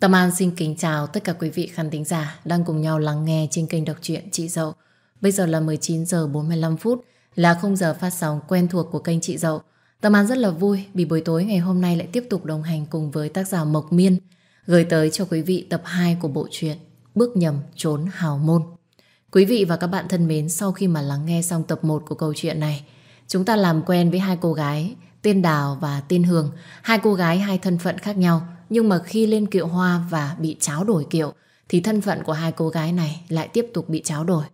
Tâm An xin kính chào tất cả quý vị khán thính giả đang cùng nhau lắng nghe trên kênh đọc truyện Chị Dậu. Bây giờ là 19 giờ 45 phút là khung giờ phát sóng quen thuộc của kênh Chị Dậu. Tâm An rất là vui vì buổi tối ngày hôm nay lại tiếp tục đồng hành cùng với tác giả Mộc Miên gửi tới cho quý vị tập 2 của bộ truyện Bước nhầm trốn hào môn. Quý vị và các bạn thân mến, sau khi mà lắng nghe xong tập 1 của câu chuyện này, chúng ta làm quen với hai cô gái Tiên Đào và Tiên Hương, hai cô gái hai thân phận khác nhau nhưng mà khi lên kiệu hoa và bị cháo đổi kiệu thì thân phận của hai cô gái này lại tiếp tục bị cháo đổi.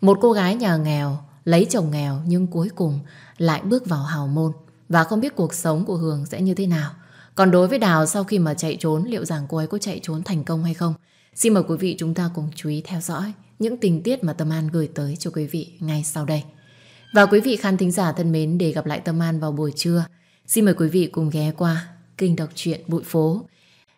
Một cô gái nhà nghèo, lấy chồng nghèo nhưng cuối cùng lại bước vào hào môn và không biết cuộc sống của Hường sẽ như thế nào. Còn đối với Đào sau khi mà chạy trốn liệu rằng cô ấy có chạy trốn thành công hay không? Xin mời quý vị chúng ta cùng chú ý theo dõi những tình tiết mà Tâm An gửi tới cho quý vị ngay sau đây. Và quý vị khán thính giả thân mến để gặp lại Tâm An vào buổi trưa, xin mời quý vị cùng ghé qua kênh đọc truyện Bụi Phố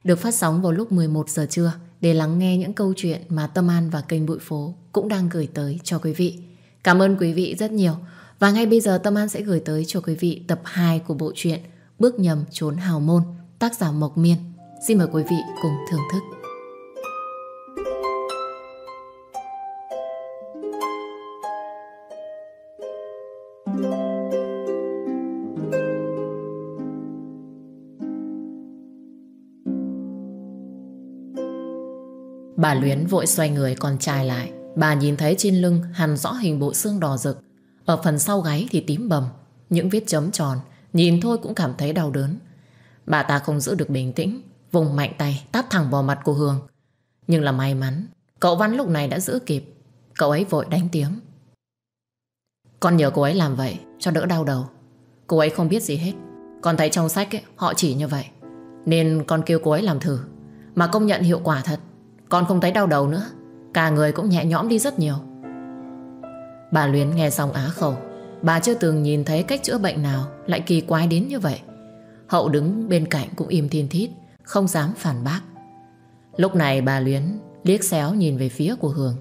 được phát sóng vào lúc 11 giờ trưa để lắng nghe những câu chuyện mà Tâm An và kênh Bụi Phố cũng đang gửi tới cho quý vị. Cảm ơn quý vị rất nhiều. Và ngay bây giờ Tâm An sẽ gửi tới cho quý vị tập 2 của bộ truyện Bước nhầm trốn hào môn, tác giả Mộc Miên. Xin mời quý vị cùng thưởng thức. Bà Luyến vội xoay người con trai lại. Bà nhìn thấy trên lưng hằn rõ hình bộ xương đỏ rực. Ở phần sau gáy thì tím bầm. Những vết chấm tròn, nhìn thôi cũng cảm thấy đau đớn. Bà ta không giữ được bình tĩnh, vùng mạnh tay tát thẳng vào mặt cô hương Nhưng là may mắn, cậu Văn lúc này đã giữ kịp. Cậu ấy vội đánh tiếng. Con nhờ cô ấy làm vậy cho đỡ đau đầu. Cô ấy không biết gì hết. Con thấy trong sách ấy, họ chỉ như vậy. Nên con kêu cô ấy làm thử. Mà công nhận hiệu quả thật. Con không thấy đau đầu nữa Cả người cũng nhẹ nhõm đi rất nhiều Bà Luyến nghe xong á khẩu Bà chưa từng nhìn thấy cách chữa bệnh nào Lại kỳ quái đến như vậy Hậu đứng bên cạnh cũng im thiên thít Không dám phản bác Lúc này bà Luyến liếc xéo nhìn về phía của Hường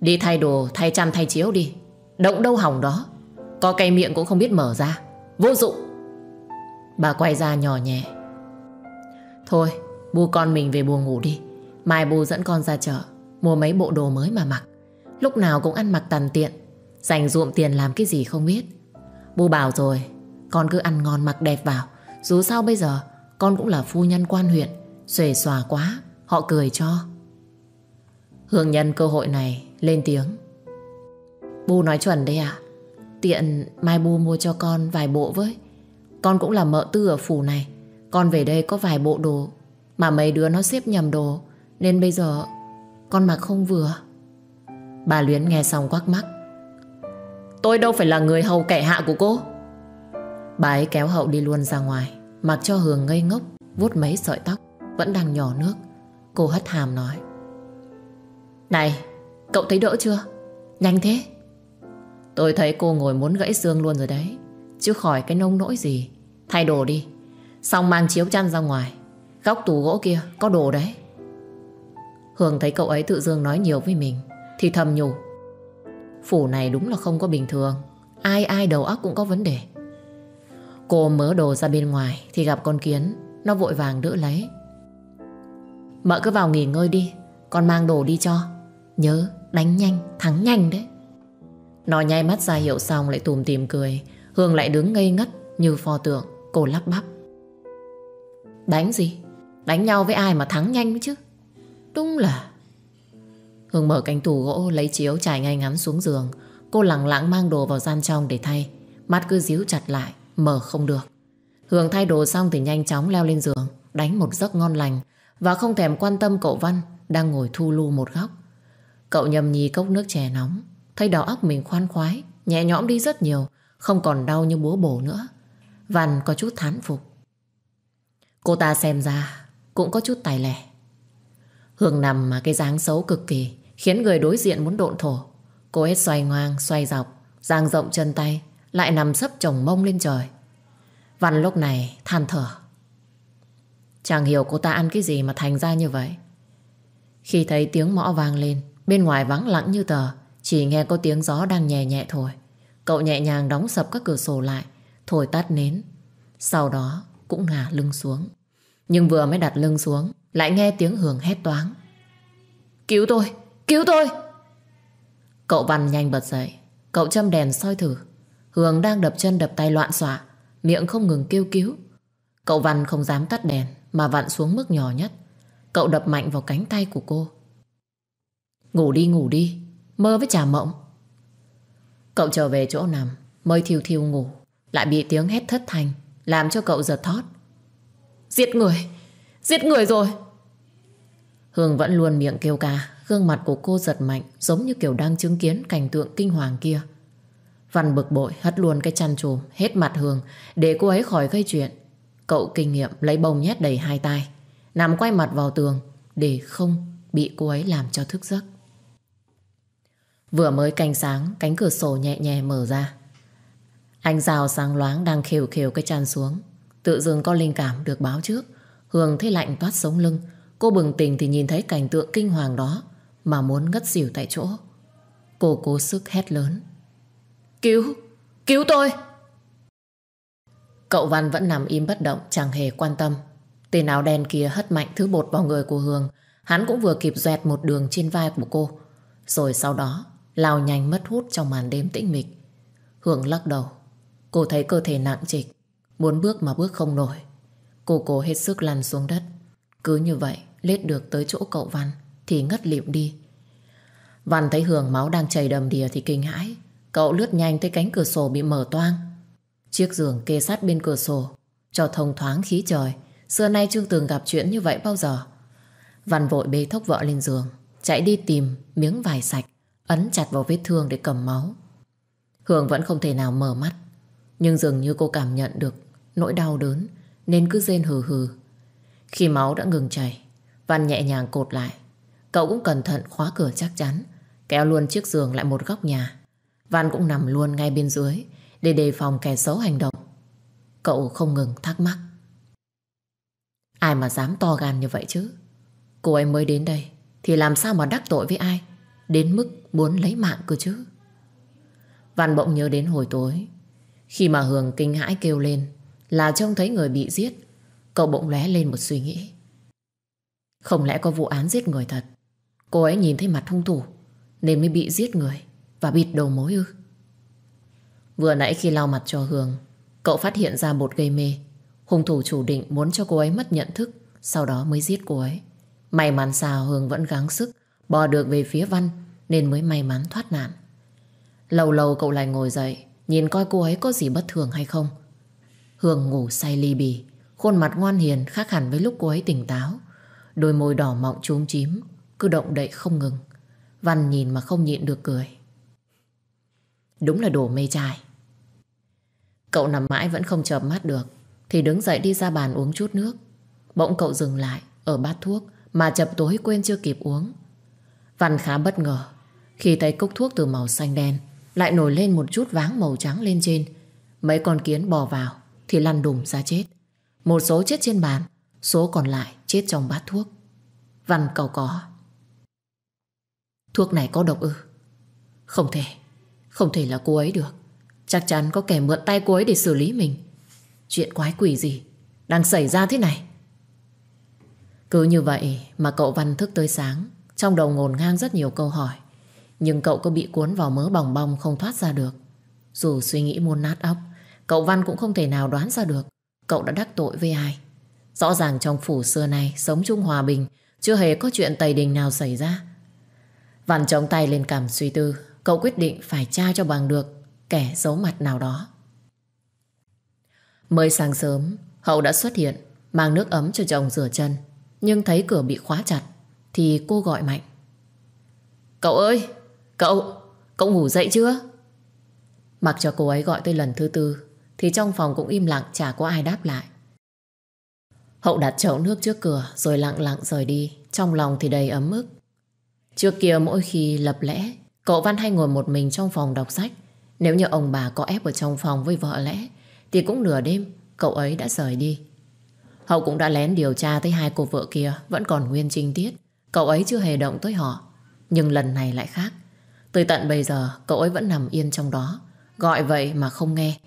Đi thay đồ thay chăn thay chiếu đi Động đâu hỏng đó Có cây miệng cũng không biết mở ra Vô dụng Bà quay ra nhỏ nhẹ Thôi Bu con mình về buồn ngủ đi Mai Bu dẫn con ra chợ Mua mấy bộ đồ mới mà mặc Lúc nào cũng ăn mặc tàn tiện Dành ruộm tiền làm cái gì không biết Bu bảo rồi Con cứ ăn ngon mặc đẹp vào Dù sao bây giờ con cũng là phu nhân quan huyện Xuề xòa quá Họ cười cho Hương nhân cơ hội này lên tiếng Bu nói chuẩn đấy ạ Tiện mai Bu mua cho con vài bộ với Con cũng là mợ tư ở phủ này Con về đây có vài bộ đồ mà mấy đứa nó xếp nhầm đồ Nên bây giờ con mặc không vừa Bà Luyến nghe xong quắc mắc Tôi đâu phải là người hầu kẻ hạ của cô Bà ấy kéo hậu đi luôn ra ngoài Mặc cho Hường ngây ngốc vuốt mấy sợi tóc Vẫn đang nhỏ nước Cô hất hàm nói Này cậu thấy đỡ chưa Nhanh thế Tôi thấy cô ngồi muốn gãy xương luôn rồi đấy Chứ khỏi cái nông nỗi gì Thay đồ đi Xong mang chiếu chăn ra ngoài Góc tủ gỗ kia có đồ đấy Hương thấy cậu ấy tự dưng nói nhiều với mình Thì thầm nhủ Phủ này đúng là không có bình thường Ai ai đầu óc cũng có vấn đề Cô mớ đồ ra bên ngoài Thì gặp con kiến Nó vội vàng đỡ lấy Mợ cứ vào nghỉ ngơi đi Con mang đồ đi cho Nhớ đánh nhanh thắng nhanh đấy Nó nháy mắt ra hiệu xong lại tùm tìm cười Hương lại đứng ngây ngất như pho tượng Cô lắp bắp Đánh gì Đánh nhau với ai mà thắng nhanh chứ Đúng là Hương mở cánh tủ gỗ lấy chiếu trải ngay ngắn xuống giường Cô lẳng lặng mang đồ vào gian trong để thay Mắt cứ díu chặt lại Mở không được Hương thay đồ xong thì nhanh chóng leo lên giường Đánh một giấc ngon lành Và không thèm quan tâm cậu Văn Đang ngồi thu lu một góc Cậu nhầm nhì cốc nước chè nóng Thấy đầu óc mình khoan khoái Nhẹ nhõm đi rất nhiều Không còn đau như búa bổ nữa Văn có chút thán phục Cô ta xem ra cũng có chút tài lẻ. Hương nằm mà cái dáng xấu cực kỳ, khiến người đối diện muốn độn thổ. Cô ấy xoay ngoang, xoay dọc, dang rộng chân tay, lại nằm sấp chồng mông lên trời. Văn lúc này than thở. chàng hiểu cô ta ăn cái gì mà thành ra như vậy. Khi thấy tiếng mõ vang lên, bên ngoài vắng lặng như tờ, chỉ nghe có tiếng gió đang nhẹ nhẹ thổi. Cậu nhẹ nhàng đóng sập các cửa sổ lại, thổi tắt nến. Sau đó cũng ngả lưng xuống. Nhưng vừa mới đặt lưng xuống Lại nghe tiếng Hường hét toáng Cứu tôi, cứu tôi Cậu Văn nhanh bật dậy Cậu châm đèn soi thử Hường đang đập chân đập tay loạn xòa Miệng không ngừng kêu cứu Cậu Văn không dám tắt đèn Mà vặn xuống mức nhỏ nhất Cậu đập mạnh vào cánh tay của cô Ngủ đi ngủ đi Mơ với trà mộng Cậu trở về chỗ nằm Mới thiêu thiêu ngủ Lại bị tiếng hét thất thành Làm cho cậu giật thót Giết người Giết người rồi Hương vẫn luôn miệng kêu ca Gương mặt của cô giật mạnh Giống như kiểu đang chứng kiến cảnh tượng kinh hoàng kia Văn bực bội hất luôn cái chăn trùm Hết mặt Hương Để cô ấy khỏi gây chuyện Cậu kinh nghiệm lấy bông nhét đầy hai tay Nằm quay mặt vào tường Để không bị cô ấy làm cho thức giấc Vừa mới canh sáng Cánh cửa sổ nhẹ nhẹ mở ra Anh rào sáng loáng đang khều khều cái chăn xuống Tự dưng có linh cảm được báo trước Hương thấy lạnh toát sống lưng Cô bừng tỉnh thì nhìn thấy cảnh tượng kinh hoàng đó Mà muốn ngất xỉu tại chỗ Cô cố sức hét lớn Cứu, cứu tôi Cậu Văn vẫn nằm im bất động Chẳng hề quan tâm Tên áo đen kia hất mạnh thứ bột vào người của Hương Hắn cũng vừa kịp dẹt một đường trên vai của cô Rồi sau đó Lao nhanh mất hút trong màn đêm tĩnh mịch Hương lắc đầu Cô thấy cơ thể nặng trịch Muốn bước mà bước không nổi Cô cố hết sức lăn xuống đất Cứ như vậy lết được tới chỗ cậu Văn Thì ngất lịm đi Văn thấy Hường máu đang chảy đầm đìa thì kinh hãi Cậu lướt nhanh tới cánh cửa sổ bị mở toang Chiếc giường kê sát bên cửa sổ Cho thông thoáng khí trời Xưa nay chưa từng gặp chuyện như vậy bao giờ Văn vội bê thốc vợ lên giường Chạy đi tìm miếng vải sạch Ấn chặt vào vết thương để cầm máu Hường vẫn không thể nào mở mắt Nhưng dường như cô cảm nhận được nỗi đau đớn nên cứ rên hừ hừ. Khi máu đã ngừng chảy, Văn nhẹ nhàng cột lại. Cậu cũng cẩn thận khóa cửa chắc chắn, kéo luôn chiếc giường lại một góc nhà. Văn cũng nằm luôn ngay bên dưới để đề phòng kẻ xấu hành động. Cậu không ngừng thắc mắc. Ai mà dám to gan như vậy chứ? Cô ấy mới đến đây thì làm sao mà đắc tội với ai? Đến mức muốn lấy mạng cơ chứ? Văn bỗng nhớ đến hồi tối khi mà Hường kinh hãi kêu lên là trông thấy người bị giết, cậu bỗng lóe lên một suy nghĩ. Không lẽ có vụ án giết người thật? Cô ấy nhìn thấy mặt hung thủ nên mới bị giết người và bịt đầu mối ư? Vừa nãy khi lau mặt cho Hương, cậu phát hiện ra bột gây mê. Hung thủ chủ định muốn cho cô ấy mất nhận thức, sau đó mới giết cô ấy. May mắn sao Hương vẫn gắng sức, bò được về phía Văn nên mới may mắn thoát nạn. Lâu lâu cậu lại ngồi dậy, nhìn coi cô ấy có gì bất thường hay không. Hương ngủ say ly bì, khuôn mặt ngoan hiền khác hẳn với lúc cô ấy tỉnh táo. Đôi môi đỏ mọng trúng chím, cứ động đậy không ngừng. Văn nhìn mà không nhịn được cười. Đúng là đồ mê trai. Cậu nằm mãi vẫn không chợp mắt được, thì đứng dậy đi ra bàn uống chút nước. Bỗng cậu dừng lại, ở bát thuốc, mà chập tối quên chưa kịp uống. Văn khá bất ngờ, khi thấy cốc thuốc từ màu xanh đen, lại nổi lên một chút váng màu trắng lên trên. Mấy con kiến bò vào, thì lăn đùm ra chết. Một số chết trên bàn, số còn lại chết trong bát thuốc. Văn cầu có. Thuốc này có độc ư? Không thể, không thể là cô ấy được. Chắc chắn có kẻ mượn tay cô ấy để xử lý mình. Chuyện quái quỷ gì đang xảy ra thế này? Cứ như vậy mà cậu Văn thức tới sáng, trong đầu ngổn ngang rất nhiều câu hỏi. Nhưng cậu có bị cuốn vào mớ bòng bong không thoát ra được. Dù suy nghĩ muôn nát óc, Cậu Văn cũng không thể nào đoán ra được Cậu đã đắc tội với ai Rõ ràng trong phủ xưa này Sống chung hòa bình Chưa hề có chuyện tày đình nào xảy ra Văn chống tay lên cảm suy tư Cậu quyết định phải tra cho bằng được Kẻ giấu mặt nào đó Mới sáng sớm Hậu đã xuất hiện Mang nước ấm cho chồng rửa chân Nhưng thấy cửa bị khóa chặt Thì cô gọi mạnh Cậu ơi Cậu Cậu ngủ dậy chưa Mặc cho cô ấy gọi tới lần thứ tư thì trong phòng cũng im lặng chả có ai đáp lại. Hậu đặt chậu nước trước cửa rồi lặng lặng rời đi, trong lòng thì đầy ấm ức. Trước kia mỗi khi lập lẽ, cậu Văn hay ngồi một mình trong phòng đọc sách. Nếu như ông bà có ép ở trong phòng với vợ lẽ, thì cũng nửa đêm cậu ấy đã rời đi. Hậu cũng đã lén điều tra thấy hai cô vợ kia vẫn còn nguyên trinh tiết. Cậu ấy chưa hề động tới họ. Nhưng lần này lại khác. từ tận bây giờ cậu ấy vẫn nằm yên trong đó. Gọi vậy mà không nghe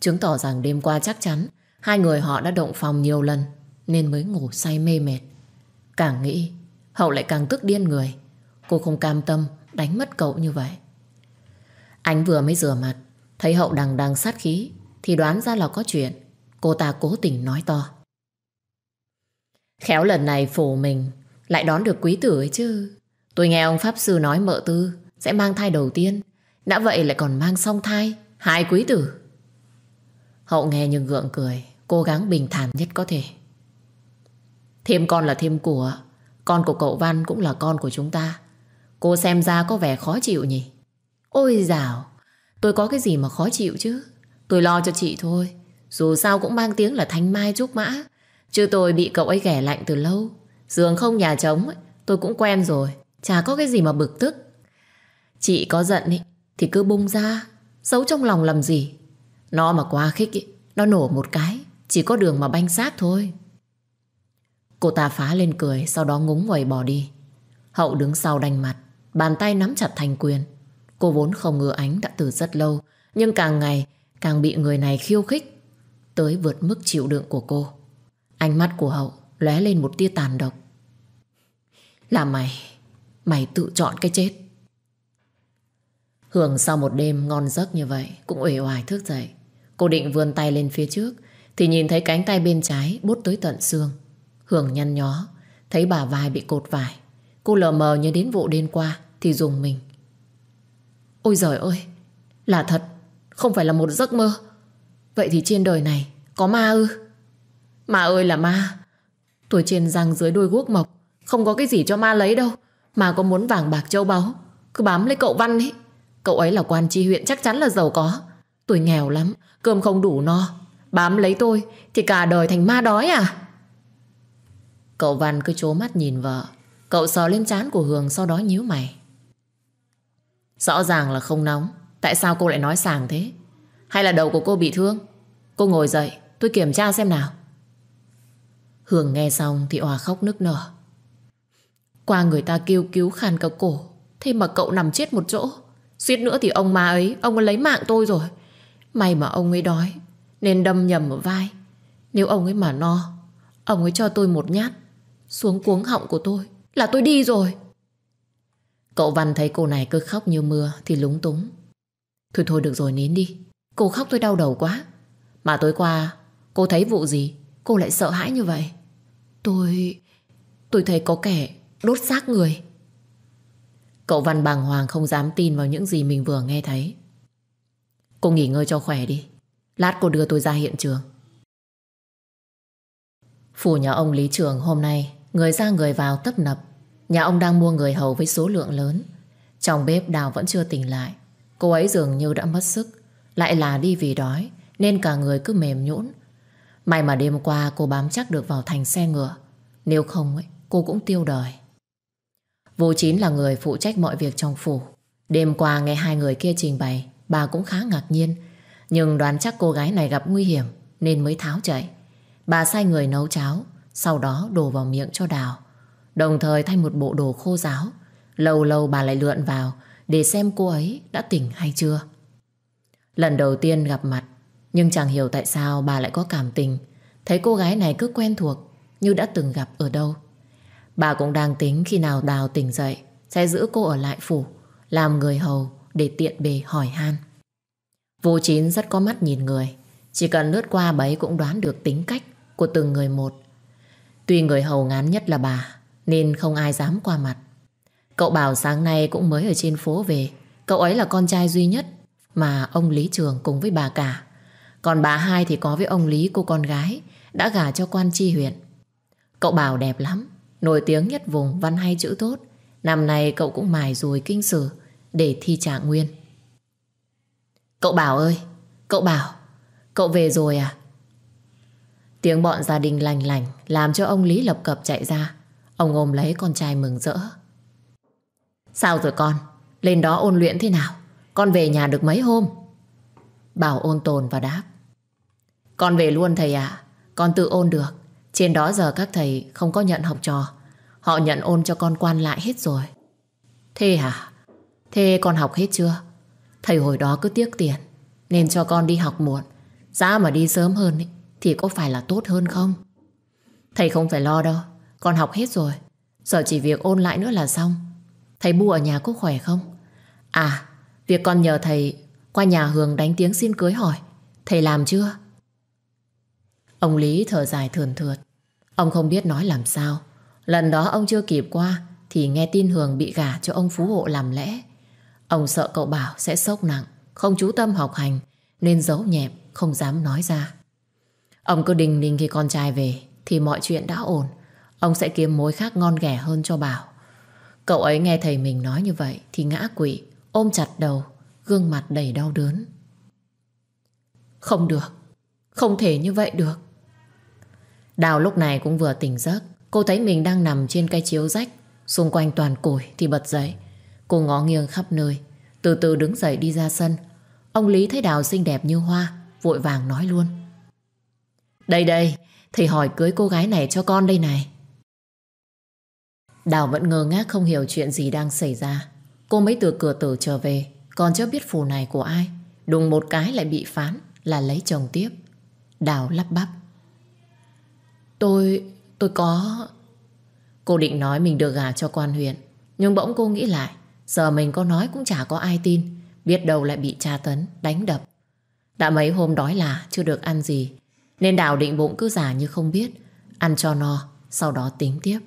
chứng tỏ rằng đêm qua chắc chắn hai người họ đã động phòng nhiều lần nên mới ngủ say mê mệt. Càng nghĩ, Hậu lại càng tức điên người. Cô không cam tâm đánh mất cậu như vậy. anh vừa mới rửa mặt, thấy Hậu đằng đằng sát khí thì đoán ra là có chuyện. Cô ta cố tình nói to. Khéo lần này phổ mình lại đón được quý tử ấy chứ. Tôi nghe ông Pháp Sư nói mợ tư sẽ mang thai đầu tiên. Đã vậy lại còn mang song thai, hai quý tử. Hậu nghe nhưng gượng cười Cố gắng bình thản nhất có thể Thêm con là thêm của Con của cậu Văn cũng là con của chúng ta Cô xem ra có vẻ khó chịu nhỉ Ôi dào Tôi có cái gì mà khó chịu chứ Tôi lo cho chị thôi Dù sao cũng mang tiếng là thanh mai trúc mã Chứ tôi bị cậu ấy ghẻ lạnh từ lâu Giường không nhà trống Tôi cũng quen rồi Chả có cái gì mà bực tức Chị có giận ấy, thì cứ bung ra xấu trong lòng làm gì nó mà quá khích ý, Nó nổ một cái Chỉ có đường mà banh xác thôi Cô ta phá lên cười Sau đó ngúng nguẩy bỏ đi Hậu đứng sau đành mặt Bàn tay nắm chặt thành quyền Cô vốn không ngừa ánh đã từ rất lâu Nhưng càng ngày càng bị người này khiêu khích Tới vượt mức chịu đựng của cô Ánh mắt của Hậu lóe lên một tia tàn độc Là mày Mày tự chọn cái chết Hưởng sau một đêm ngon giấc như vậy Cũng uể oải thức dậy Cô định vươn tay lên phía trước Thì nhìn thấy cánh tay bên trái bút tới tận xương Hưởng nhăn nhó Thấy bà vai bị cột vải Cô lờ mờ nhớ đến vụ đêm qua Thì dùng mình Ôi giời ơi Là thật Không phải là một giấc mơ Vậy thì trên đời này Có ma ư Ma ơi là ma Tuổi trên răng dưới đôi guốc mộc Không có cái gì cho ma lấy đâu Mà có muốn vàng bạc châu báu Cứ bám lấy cậu Văn ấy Cậu ấy là quan tri huyện chắc chắn là giàu có Tuổi nghèo lắm Cơm không đủ no Bám lấy tôi thì cả đời thành ma đói à Cậu Văn cứ chố mắt nhìn vợ Cậu sờ lên trán của Hường sau đó nhíu mày Rõ ràng là không nóng Tại sao cô lại nói sàng thế Hay là đầu của cô bị thương Cô ngồi dậy tôi kiểm tra xem nào Hường nghe xong thì òa khóc nức nở Qua người ta kêu cứu khàn cả cổ Thế mà cậu nằm chết một chỗ Suýt nữa thì ông ma ấy Ông ấy lấy mạng tôi rồi May mà ông ấy đói Nên đâm nhầm ở vai Nếu ông ấy mà no Ông ấy cho tôi một nhát Xuống cuống họng của tôi Là tôi đi rồi Cậu Văn thấy cô này cứ khóc như mưa Thì lúng túng Thôi thôi được rồi nín đi Cô khóc tôi đau đầu quá Mà tối qua cô thấy vụ gì Cô lại sợ hãi như vậy Tôi... tôi thấy có kẻ đốt xác người Cậu Văn bàng hoàng không dám tin vào những gì mình vừa nghe thấy Cô nghỉ ngơi cho khỏe đi Lát cô đưa tôi ra hiện trường Phủ nhà ông Lý Trường hôm nay Người ra người vào tấp nập Nhà ông đang mua người hầu với số lượng lớn Trong bếp Đào vẫn chưa tỉnh lại Cô ấy dường như đã mất sức Lại là đi vì đói Nên cả người cứ mềm nhũn May mà đêm qua cô bám chắc được vào thành xe ngựa Nếu không ấy, cô cũng tiêu đời Vô Chín là người phụ trách mọi việc trong phủ Đêm qua nghe hai người kia trình bày bà cũng khá ngạc nhiên. Nhưng đoán chắc cô gái này gặp nguy hiểm nên mới tháo chạy. Bà sai người nấu cháo, sau đó đổ vào miệng cho Đào. Đồng thời thay một bộ đồ khô giáo. Lâu lâu bà lại lượn vào để xem cô ấy đã tỉnh hay chưa. Lần đầu tiên gặp mặt, nhưng chẳng hiểu tại sao bà lại có cảm tình. Thấy cô gái này cứ quen thuộc, như đã từng gặp ở đâu. Bà cũng đang tính khi nào Đào tỉnh dậy, sẽ giữ cô ở lại phủ, làm người hầu để tiện bề hỏi han. Vô Chín rất có mắt nhìn người, chỉ cần lướt qua bấy cũng đoán được tính cách của từng người một. Tuy người hầu ngán nhất là bà, nên không ai dám qua mặt. Cậu bảo sáng nay cũng mới ở trên phố về, cậu ấy là con trai duy nhất mà ông Lý Trường cùng với bà cả. Còn bà hai thì có với ông Lý cô con gái đã gả cho quan tri huyện. Cậu bảo đẹp lắm, nổi tiếng nhất vùng văn hay chữ tốt. Năm nay cậu cũng mài rồi kinh sử để thi trạng nguyên. Cậu Bảo ơi, cậu Bảo, cậu về rồi à? Tiếng bọn gia đình lành lành làm cho ông Lý lập cập chạy ra. Ông ôm lấy con trai mừng rỡ. Sao rồi con? Lên đó ôn luyện thế nào? Con về nhà được mấy hôm? Bảo ôn tồn và đáp. Con về luôn thầy ạ. À. Con tự ôn được. Trên đó giờ các thầy không có nhận học trò. Họ nhận ôn cho con quan lại hết rồi. Thế hả? Thế con học hết chưa? Thầy hồi đó cứ tiếc tiền Nên cho con đi học muộn Giá mà đi sớm hơn ấy, thì có phải là tốt hơn không? Thầy không phải lo đâu Con học hết rồi Giờ chỉ việc ôn lại nữa là xong Thầy Bu ở nhà có khỏe không? À, việc con nhờ thầy qua nhà Hường đánh tiếng xin cưới hỏi Thầy làm chưa? Ông Lý thở dài thườn thượt Ông không biết nói làm sao Lần đó ông chưa kịp qua Thì nghe tin Hường bị gả cho ông Phú Hộ làm lẽ Ông sợ cậu Bảo sẽ sốc nặng, không chú tâm học hành, nên giấu nhẹm, không dám nói ra. Ông cứ đình đình khi con trai về, thì mọi chuyện đã ổn. Ông sẽ kiếm mối khác ngon ghẻ hơn cho Bảo. Cậu ấy nghe thầy mình nói như vậy thì ngã quỵ, ôm chặt đầu, gương mặt đầy đau đớn. Không được, không thể như vậy được. Đào lúc này cũng vừa tỉnh giấc, cô thấy mình đang nằm trên cái chiếu rách, xung quanh toàn củi thì bật dậy. Cô ngó nghiêng khắp nơi Từ từ đứng dậy đi ra sân Ông Lý thấy Đào xinh đẹp như hoa Vội vàng nói luôn Đây đây Thầy hỏi cưới cô gái này cho con đây này Đào vẫn ngơ ngác không hiểu chuyện gì đang xảy ra Cô mới từ cửa tử trở về Còn chưa biết phù này của ai Đùng một cái lại bị phán Là lấy chồng tiếp Đào lắp bắp Tôi... tôi có... Cô định nói mình được gà cho quan huyện Nhưng bỗng cô nghĩ lại Giờ mình có nói cũng chả có ai tin Biết đâu lại bị tra tấn, đánh đập Đã mấy hôm đói là chưa được ăn gì Nên Đào định bụng cứ giả như không biết Ăn cho no Sau đó tính tiếp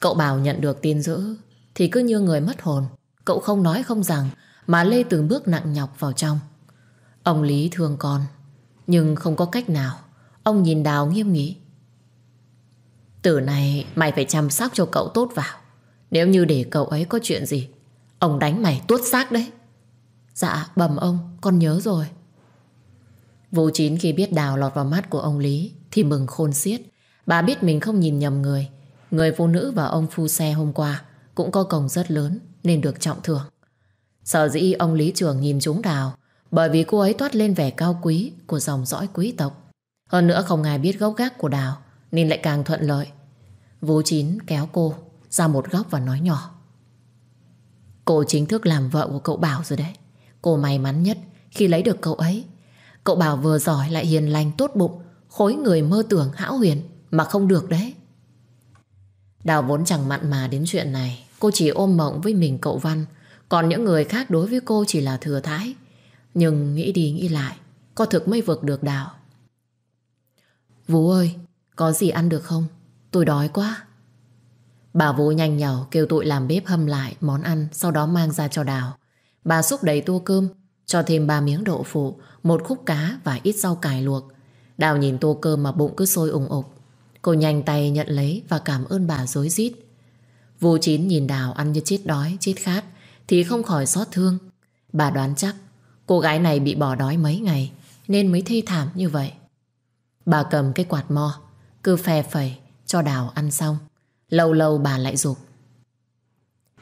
Cậu Bảo nhận được tin dữ Thì cứ như người mất hồn Cậu không nói không rằng Mà lê từng bước nặng nhọc vào trong Ông Lý thương con Nhưng không có cách nào Ông nhìn Đào nghiêm nghị Từ này mày phải chăm sóc cho cậu tốt vào Nếu như để cậu ấy có chuyện gì Ông đánh mày tuốt xác đấy Dạ bầm ông con nhớ rồi Vũ Chín khi biết Đào lọt vào mắt của ông Lý Thì mừng khôn xiết Bà biết mình không nhìn nhầm người Người phụ nữ và ông phu xe hôm qua Cũng có công rất lớn Nên được trọng thưởng Sợ dĩ ông Lý Trường nhìn chúng Đào Bởi vì cô ấy toát lên vẻ cao quý Của dòng dõi quý tộc Hơn nữa không ai biết gốc gác của Đào Nên lại càng thuận lợi Vũ Chín kéo cô ra một góc và nói nhỏ Cô chính thức làm vợ của cậu Bảo rồi đấy Cô may mắn nhất khi lấy được cậu ấy Cậu Bảo vừa giỏi lại hiền lành tốt bụng Khối người mơ tưởng hão huyền Mà không được đấy Đào vốn chẳng mặn mà đến chuyện này Cô chỉ ôm mộng với mình cậu Văn Còn những người khác đối với cô chỉ là thừa thái Nhưng nghĩ đi nghĩ lại Có thực mới vượt được Đào Vũ ơi Có gì ăn được không Tôi đói quá Bà Vũ nhanh nhào kêu tụi làm bếp hâm lại món ăn sau đó mang ra cho Đào. Bà xúc đầy tô cơm, cho thêm ba miếng đậu phụ, một khúc cá và ít rau cải luộc. Đào nhìn tô cơm mà bụng cứ sôi ủng ục. Cô nhanh tay nhận lấy và cảm ơn bà dối rít. Vô Chín nhìn Đào ăn như chết đói, chết khát thì không khỏi xót thương. Bà đoán chắc cô gái này bị bỏ đói mấy ngày nên mới thê thảm như vậy. Bà cầm cái quạt mo cứ phè phẩy cho Đào ăn xong. Lâu lâu bà lại dục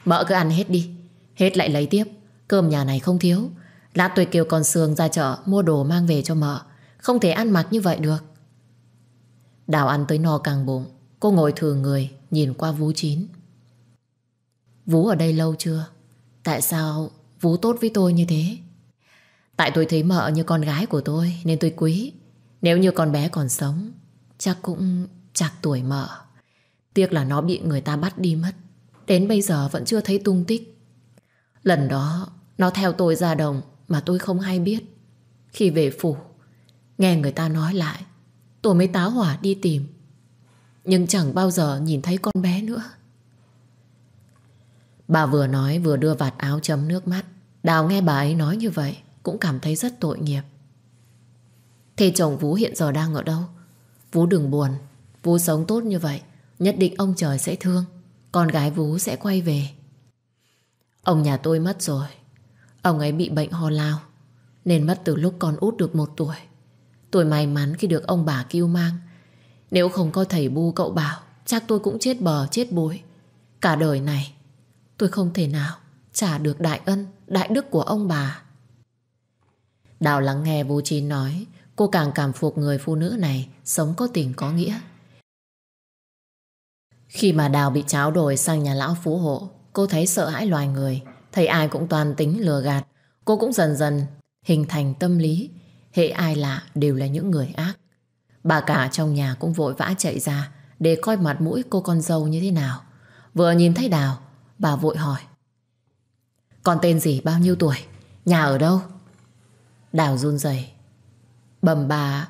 Mỡ cứ ăn hết đi Hết lại lấy tiếp Cơm nhà này không thiếu Lát tôi kêu con Sương ra chợ Mua đồ mang về cho mợ Không thể ăn mặc như vậy được Đào ăn tới no càng bụng Cô ngồi thừa người Nhìn qua Vú Chín Vú ở đây lâu chưa Tại sao Vú tốt với tôi như thế Tại tôi thấy mợ như con gái của tôi Nên tôi quý Nếu như con bé còn sống Chắc cũng chạc tuổi mợ Tiếc là nó bị người ta bắt đi mất Đến bây giờ vẫn chưa thấy tung tích Lần đó Nó theo tôi ra đồng Mà tôi không hay biết Khi về phủ Nghe người ta nói lại Tôi mới tá hỏa đi tìm Nhưng chẳng bao giờ nhìn thấy con bé nữa Bà vừa nói vừa đưa vạt áo chấm nước mắt Đào nghe bà ấy nói như vậy Cũng cảm thấy rất tội nghiệp Thế chồng Vũ hiện giờ đang ở đâu? Vũ đừng buồn Vũ sống tốt như vậy Nhất định ông trời sẽ thương Con gái vú sẽ quay về Ông nhà tôi mất rồi Ông ấy bị bệnh ho lao Nên mất từ lúc con út được một tuổi Tôi may mắn khi được ông bà kêu mang Nếu không có thầy bu cậu bảo Chắc tôi cũng chết bờ chết bối Cả đời này Tôi không thể nào trả được đại ân Đại đức của ông bà Đào lắng nghe vô trí nói Cô càng cảm phục người phụ nữ này Sống có tình có nghĩa khi mà Đào bị cháo đổi sang nhà lão phú hộ, cô thấy sợ hãi loài người, thấy ai cũng toàn tính lừa gạt. Cô cũng dần dần hình thành tâm lý, hệ ai lạ đều là những người ác. Bà cả trong nhà cũng vội vã chạy ra để coi mặt mũi cô con dâu như thế nào. Vừa nhìn thấy Đào, bà vội hỏi. Con tên gì bao nhiêu tuổi? Nhà ở đâu? Đào run rẩy Bầm bà,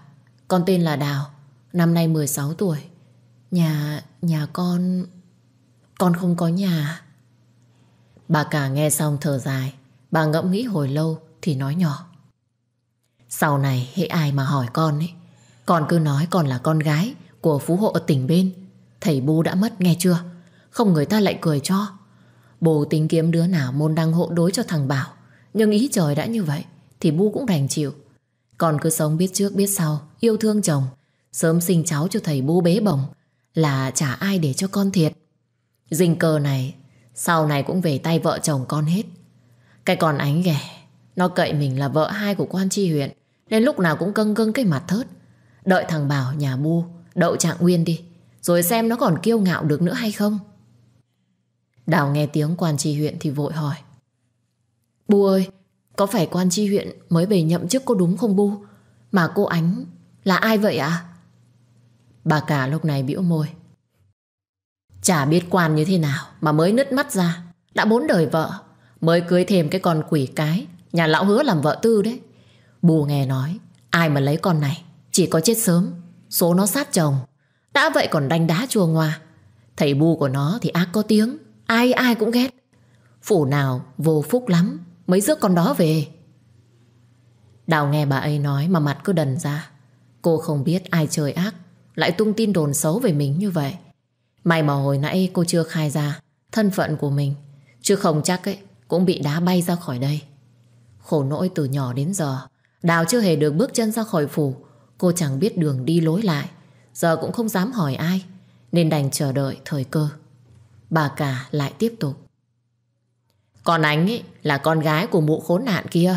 con tên là Đào, năm nay 16 tuổi. Nhà Nhà con... Con không có nhà Bà cả nghe xong thở dài Bà ngẫm nghĩ hồi lâu thì nói nhỏ Sau này hễ ai mà hỏi con ấy Con cứ nói con là con gái Của phú hộ tỉnh bên Thầy bố đã mất nghe chưa Không người ta lại cười cho Bố tính kiếm đứa nào môn đăng hộ đối cho thằng Bảo Nhưng ý trời đã như vậy Thì bu cũng đành chịu Con cứ sống biết trước biết sau Yêu thương chồng Sớm sinh cháu cho thầy bu bế bồng là chả ai để cho con thiệt. Dình cờ này sau này cũng về tay vợ chồng con hết. Cái con ánh ghẻ, nó cậy mình là vợ hai của quan tri huyện, nên lúc nào cũng câng câng cái mặt thớt. Đợi thằng Bảo nhà bu, đậu trạng nguyên đi, rồi xem nó còn kiêu ngạo được nữa hay không. Đào nghe tiếng quan tri huyện thì vội hỏi. Bu ơi, có phải quan tri huyện mới về nhậm chức cô đúng không Bu? Mà cô Ánh là ai vậy ạ? À? Bà cả lúc này bĩu môi Chả biết quan như thế nào Mà mới nứt mắt ra Đã bốn đời vợ Mới cưới thêm cái con quỷ cái Nhà lão hứa làm vợ tư đấy Bù nghe nói Ai mà lấy con này Chỉ có chết sớm Số nó sát chồng Đã vậy còn đánh đá chùa ngoa Thầy bu của nó thì ác có tiếng Ai ai cũng ghét Phủ nào vô phúc lắm Mới rước con đó về Đào nghe bà ấy nói mà mặt cứ đần ra Cô không biết ai trời ác lại tung tin đồn xấu về mình như vậy. May mà hồi nãy cô chưa khai ra thân phận của mình, chứ không chắc ấy cũng bị đá bay ra khỏi đây. Khổ nỗi từ nhỏ đến giờ, Đào chưa hề được bước chân ra khỏi phủ, cô chẳng biết đường đi lối lại, giờ cũng không dám hỏi ai, nên đành chờ đợi thời cơ. Bà cả lại tiếp tục. con ánh ấy là con gái của mụ khốn nạn kia.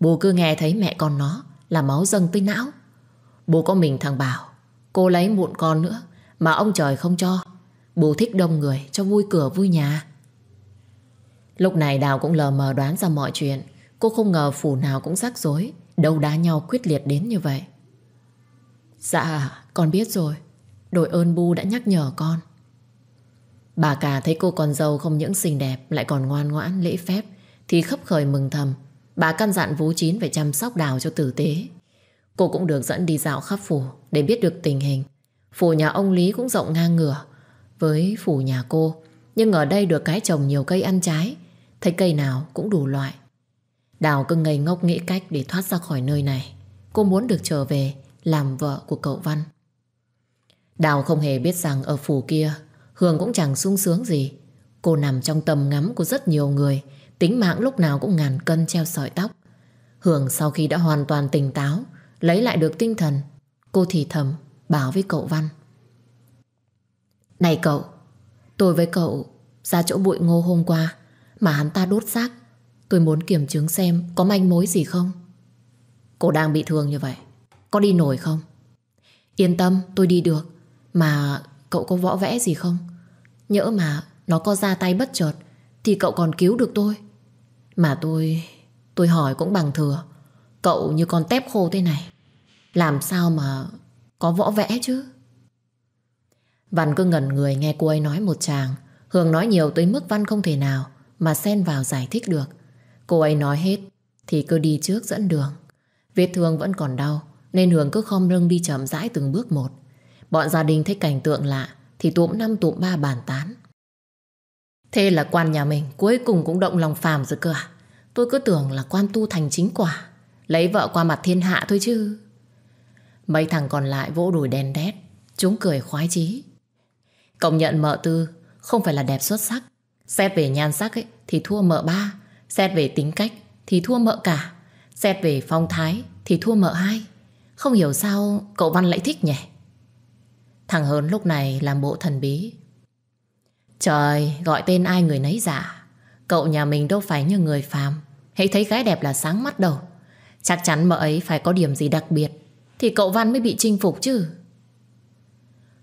Bố cứ nghe thấy mẹ con nó là máu dâng tới não. Bố có mình thằng Bảo Cô lấy mụn con nữa Mà ông trời không cho Bố thích đông người cho vui cửa vui nhà Lúc này Đào cũng lờ mờ đoán ra mọi chuyện Cô không ngờ phủ nào cũng rắc rối Đầu đá nhau quyết liệt đến như vậy Dạ con biết rồi Đội ơn Bu đã nhắc nhở con Bà cả thấy cô con dâu không những xinh đẹp Lại còn ngoan ngoãn lễ phép Thì khấp khởi mừng thầm Bà căn dặn Vú Chín phải chăm sóc Đào cho tử tế Cô cũng được dẫn đi dạo khắp phủ để biết được tình hình. Phủ nhà ông Lý cũng rộng ngang ngửa với phủ nhà cô. Nhưng ở đây được cái trồng nhiều cây ăn trái. Thấy cây nào cũng đủ loại. Đào cưng ngây ngốc nghĩ cách để thoát ra khỏi nơi này. Cô muốn được trở về làm vợ của cậu Văn. Đào không hề biết rằng ở phủ kia Hương cũng chẳng sung sướng gì Cô nằm trong tầm ngắm của rất nhiều người Tính mạng lúc nào cũng ngàn cân treo sợi tóc Hương sau khi đã hoàn toàn tỉnh táo Lấy lại được tinh thần Cô thì thầm bảo với cậu Văn Này cậu Tôi với cậu ra chỗ bụi ngô hôm qua Mà hắn ta đốt xác Tôi muốn kiểm chứng xem có manh mối gì không Cô đang bị thương như vậy Có đi nổi không Yên tâm tôi đi được Mà cậu có võ vẽ gì không Nhỡ mà nó có ra tay bất chợt Thì cậu còn cứu được tôi Mà tôi Tôi hỏi cũng bằng thừa cậu như con tép khô thế này Làm sao mà có võ vẽ chứ Văn cứ ngẩn người nghe cô ấy nói một chàng Hường nói nhiều tới mức Văn không thể nào Mà xen vào giải thích được Cô ấy nói hết Thì cứ đi trước dẫn đường Vết thương vẫn còn đau Nên Hường cứ khom lưng đi chậm rãi từng bước một Bọn gia đình thấy cảnh tượng lạ Thì tụm năm tụm ba bàn tán Thế là quan nhà mình cuối cùng cũng động lòng phàm rồi cơ à Tôi cứ tưởng là quan tu thành chính quả Lấy vợ qua mặt thiên hạ thôi chứ Mấy thằng còn lại vỗ đùi đen đét Chúng cười khoái chí Công nhận mợ tư Không phải là đẹp xuất sắc Xét về nhan sắc ấy, thì thua mợ ba Xét về tính cách thì thua mợ cả Xét về phong thái thì thua mợ hai Không hiểu sao cậu Văn lại thích nhỉ Thằng Hớn lúc này làm bộ thần bí Trời gọi tên ai người nấy giả Cậu nhà mình đâu phải như người phàm Hãy thấy gái đẹp là sáng mắt đầu Chắc chắn mợ ấy phải có điểm gì đặc biệt Thì cậu Văn mới bị chinh phục chứ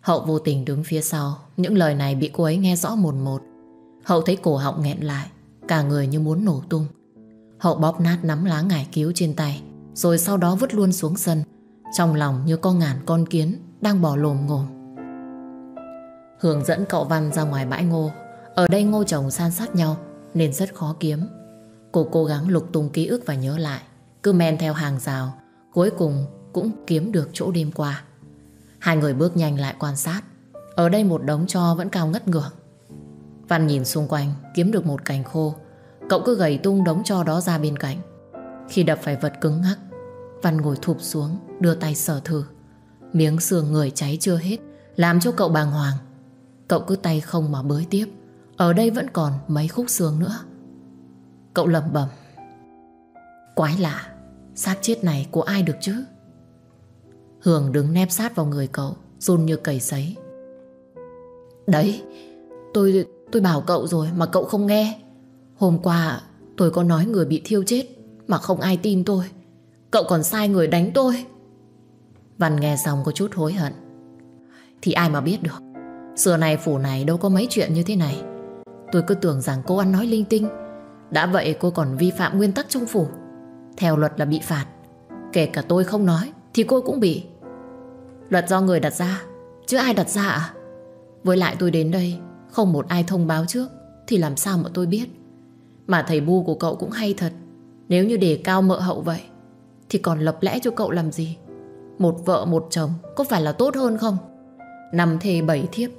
Hậu vô tình đứng phía sau Những lời này bị cô ấy nghe rõ một một Hậu thấy cổ họng nghẹn lại Cả người như muốn nổ tung Hậu bóp nát nắm lá ngải cứu trên tay Rồi sau đó vứt luôn xuống sân Trong lòng như con ngàn con kiến Đang bỏ lồm ngồm hướng dẫn cậu Văn ra ngoài bãi ngô Ở đây ngô trồng san sát nhau Nên rất khó kiếm Cô cố gắng lục tung ký ức và nhớ lại cứ men theo hàng rào Cuối cùng cũng kiếm được chỗ đêm qua Hai người bước nhanh lại quan sát Ở đây một đống cho vẫn cao ngất ngửa Văn nhìn xung quanh Kiếm được một cành khô Cậu cứ gầy tung đống cho đó ra bên cạnh Khi đập phải vật cứng ngắc Văn ngồi thụp xuống Đưa tay sờ thử Miếng xương người cháy chưa hết Làm cho cậu bàng hoàng Cậu cứ tay không mà bới tiếp Ở đây vẫn còn mấy khúc xương nữa Cậu lẩm bẩm Quái lạ Xác chết này của ai được chứ Hường đứng nép sát vào người cậu Run như cầy sấy Đấy Tôi tôi bảo cậu rồi mà cậu không nghe Hôm qua tôi có nói người bị thiêu chết Mà không ai tin tôi Cậu còn sai người đánh tôi Văn nghe xong có chút hối hận Thì ai mà biết được Xưa này phủ này đâu có mấy chuyện như thế này Tôi cứ tưởng rằng cô ăn nói linh tinh Đã vậy cô còn vi phạm nguyên tắc trong phủ theo luật là bị phạt Kể cả tôi không nói Thì cô cũng bị Luật do người đặt ra Chứ ai đặt ra à Với lại tôi đến đây Không một ai thông báo trước Thì làm sao mà tôi biết Mà thầy bu của cậu cũng hay thật Nếu như để cao mợ hậu vậy Thì còn lập lẽ cho cậu làm gì Một vợ một chồng Có phải là tốt hơn không Năm thề bảy thiếp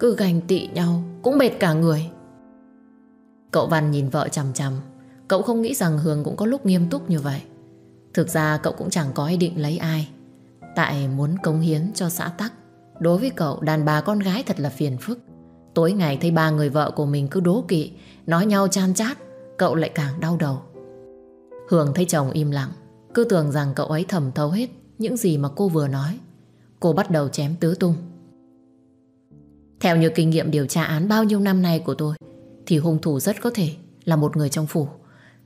Cứ gành tị nhau Cũng mệt cả người Cậu Văn nhìn vợ chằm chằm Cậu không nghĩ rằng Hường cũng có lúc nghiêm túc như vậy Thực ra cậu cũng chẳng có ý định lấy ai Tại muốn cống hiến cho xã tắc Đối với cậu đàn bà con gái thật là phiền phức Tối ngày thấy ba người vợ của mình cứ đố kỵ Nói nhau chan chát Cậu lại càng đau đầu Hường thấy chồng im lặng Cứ tưởng rằng cậu ấy thầm thấu hết Những gì mà cô vừa nói Cô bắt đầu chém tứ tung Theo như kinh nghiệm điều tra án bao nhiêu năm nay của tôi Thì hung thủ rất có thể là một người trong phủ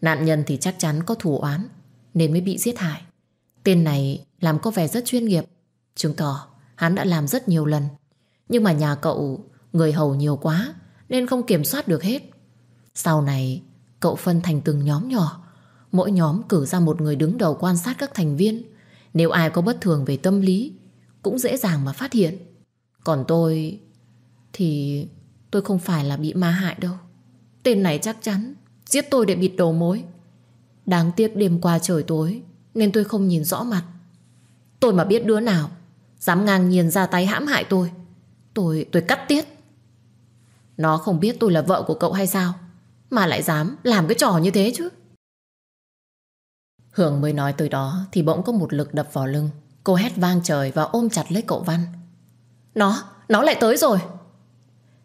Nạn nhân thì chắc chắn có thủ oán Nên mới bị giết hại Tên này làm có vẻ rất chuyên nghiệp Chứng tỏ hắn đã làm rất nhiều lần Nhưng mà nhà cậu Người hầu nhiều quá Nên không kiểm soát được hết Sau này cậu phân thành từng nhóm nhỏ Mỗi nhóm cử ra một người đứng đầu quan sát các thành viên Nếu ai có bất thường về tâm lý Cũng dễ dàng mà phát hiện Còn tôi Thì tôi không phải là bị ma hại đâu Tên này chắc chắn Giết tôi để bịt đầu mối Đáng tiếc đêm qua trời tối Nên tôi không nhìn rõ mặt Tôi mà biết đứa nào Dám ngang nhiên ra tay hãm hại tôi Tôi tôi cắt tiết Nó không biết tôi là vợ của cậu hay sao Mà lại dám làm cái trò như thế chứ Hưởng mới nói tới đó Thì bỗng có một lực đập vào lưng Cô hét vang trời và ôm chặt lấy cậu Văn Nó, nó lại tới rồi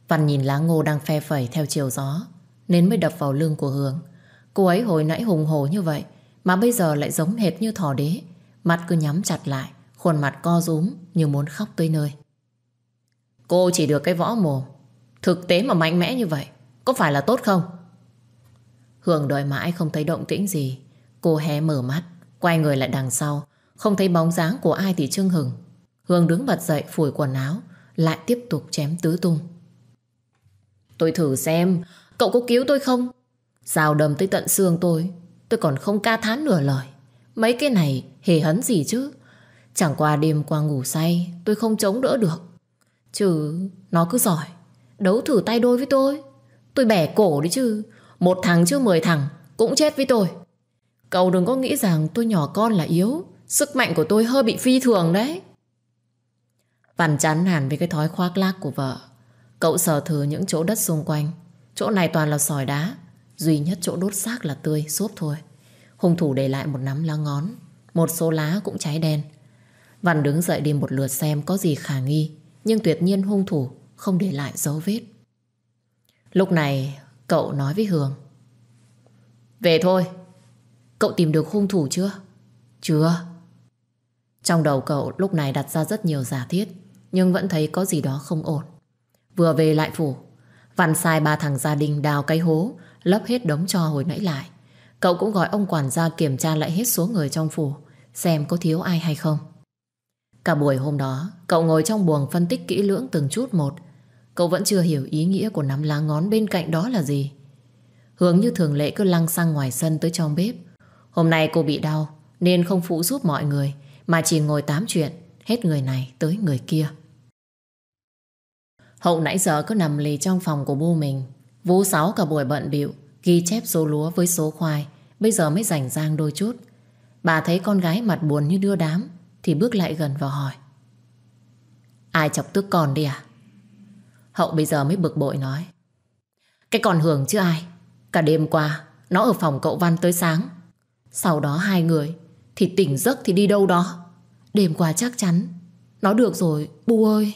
Văn nhìn lá ngô đang phe phẩy theo chiều gió nên mới đập vào lưng của Hương. Cô ấy hồi nãy hùng hổ như vậy Mà bây giờ lại giống hệt như thỏ đế Mặt cứ nhắm chặt lại Khuôn mặt co rúm như muốn khóc tới nơi Cô chỉ được cái võ mồm Thực tế mà mạnh mẽ như vậy Có phải là tốt không Hương đợi mãi không thấy động tĩnh gì Cô hé mở mắt Quay người lại đằng sau Không thấy bóng dáng của ai thì trưng hừng Hương đứng bật dậy phủi quần áo Lại tiếp tục chém tứ tung Tôi thử xem Cậu có cứu tôi không? Rào đầm tới tận xương tôi Tôi còn không ca thán nửa lời Mấy cái này hề hấn gì chứ Chẳng qua đêm qua ngủ say Tôi không chống đỡ được Chứ nó cứ giỏi Đấu thử tay đôi với tôi Tôi bẻ cổ đi chứ Một thằng chứ mười thằng Cũng chết với tôi Cậu đừng có nghĩ rằng tôi nhỏ con là yếu Sức mạnh của tôi hơi bị phi thường đấy Văn chán hẳn với cái thói khoác lác của vợ Cậu sờ thử những chỗ đất xung quanh Chỗ này toàn là sỏi đá Duy nhất chỗ đốt xác là tươi, xốp thôi Hung thủ để lại một nắm lá ngón Một số lá cũng cháy đen Văn đứng dậy đi một lượt xem có gì khả nghi Nhưng tuyệt nhiên hung thủ Không để lại dấu vết Lúc này cậu nói với Hường Về thôi Cậu tìm được hung thủ chưa? Chưa Trong đầu cậu lúc này đặt ra rất nhiều giả thiết Nhưng vẫn thấy có gì đó không ổn Vừa về lại phủ Văn sai ba thằng gia đình đào cái hố, lấp hết đống cho hồi nãy lại. Cậu cũng gọi ông quản gia kiểm tra lại hết số người trong phủ, xem có thiếu ai hay không. Cả buổi hôm đó, cậu ngồi trong buồng phân tích kỹ lưỡng từng chút một. Cậu vẫn chưa hiểu ý nghĩa của nắm lá ngón bên cạnh đó là gì. Hướng như thường lệ cứ lăng sang ngoài sân tới trong bếp. Hôm nay cô bị đau, nên không phụ giúp mọi người, mà chỉ ngồi tám chuyện, hết người này tới người kia. Hậu nãy giờ cứ nằm lì trong phòng của bu mình. Vũ Sáu cả buổi bận bịu ghi chép số lúa với số khoai, bây giờ mới rảnh rang đôi chút. Bà thấy con gái mặt buồn như đưa đám, thì bước lại gần và hỏi. Ai chọc tức con đi à? Hậu bây giờ mới bực bội nói. Cái con hưởng chứ ai? Cả đêm qua, nó ở phòng cậu Văn tới sáng. Sau đó hai người, thì tỉnh giấc thì đi đâu đó. Đêm qua chắc chắn, nó được rồi, bu ơi.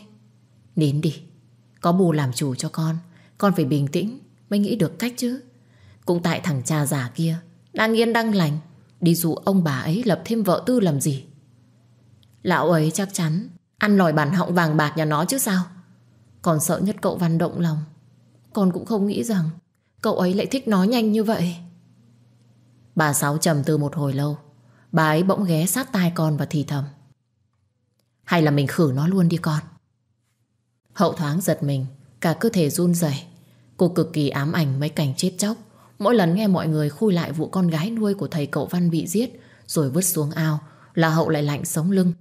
Nín đi, có bù làm chủ cho con Con phải bình tĩnh mới nghĩ được cách chứ Cũng tại thằng cha già kia Đang yên đang lành Đi dụ ông bà ấy lập thêm vợ tư làm gì Lão ấy chắc chắn Ăn lòi bản họng vàng bạc nhà nó chứ sao Còn sợ nhất cậu Văn động lòng Con cũng không nghĩ rằng Cậu ấy lại thích nói nhanh như vậy Bà Sáu trầm tư một hồi lâu Bà ấy bỗng ghé sát tai con và thì thầm Hay là mình khử nó luôn đi con Hậu thoáng giật mình, cả cơ thể run rẩy. Cô cực kỳ ám ảnh mấy cảnh chết chóc. Mỗi lần nghe mọi người khui lại vụ con gái nuôi của thầy cậu Văn bị giết rồi vứt xuống ao là hậu lại lạnh sống lưng.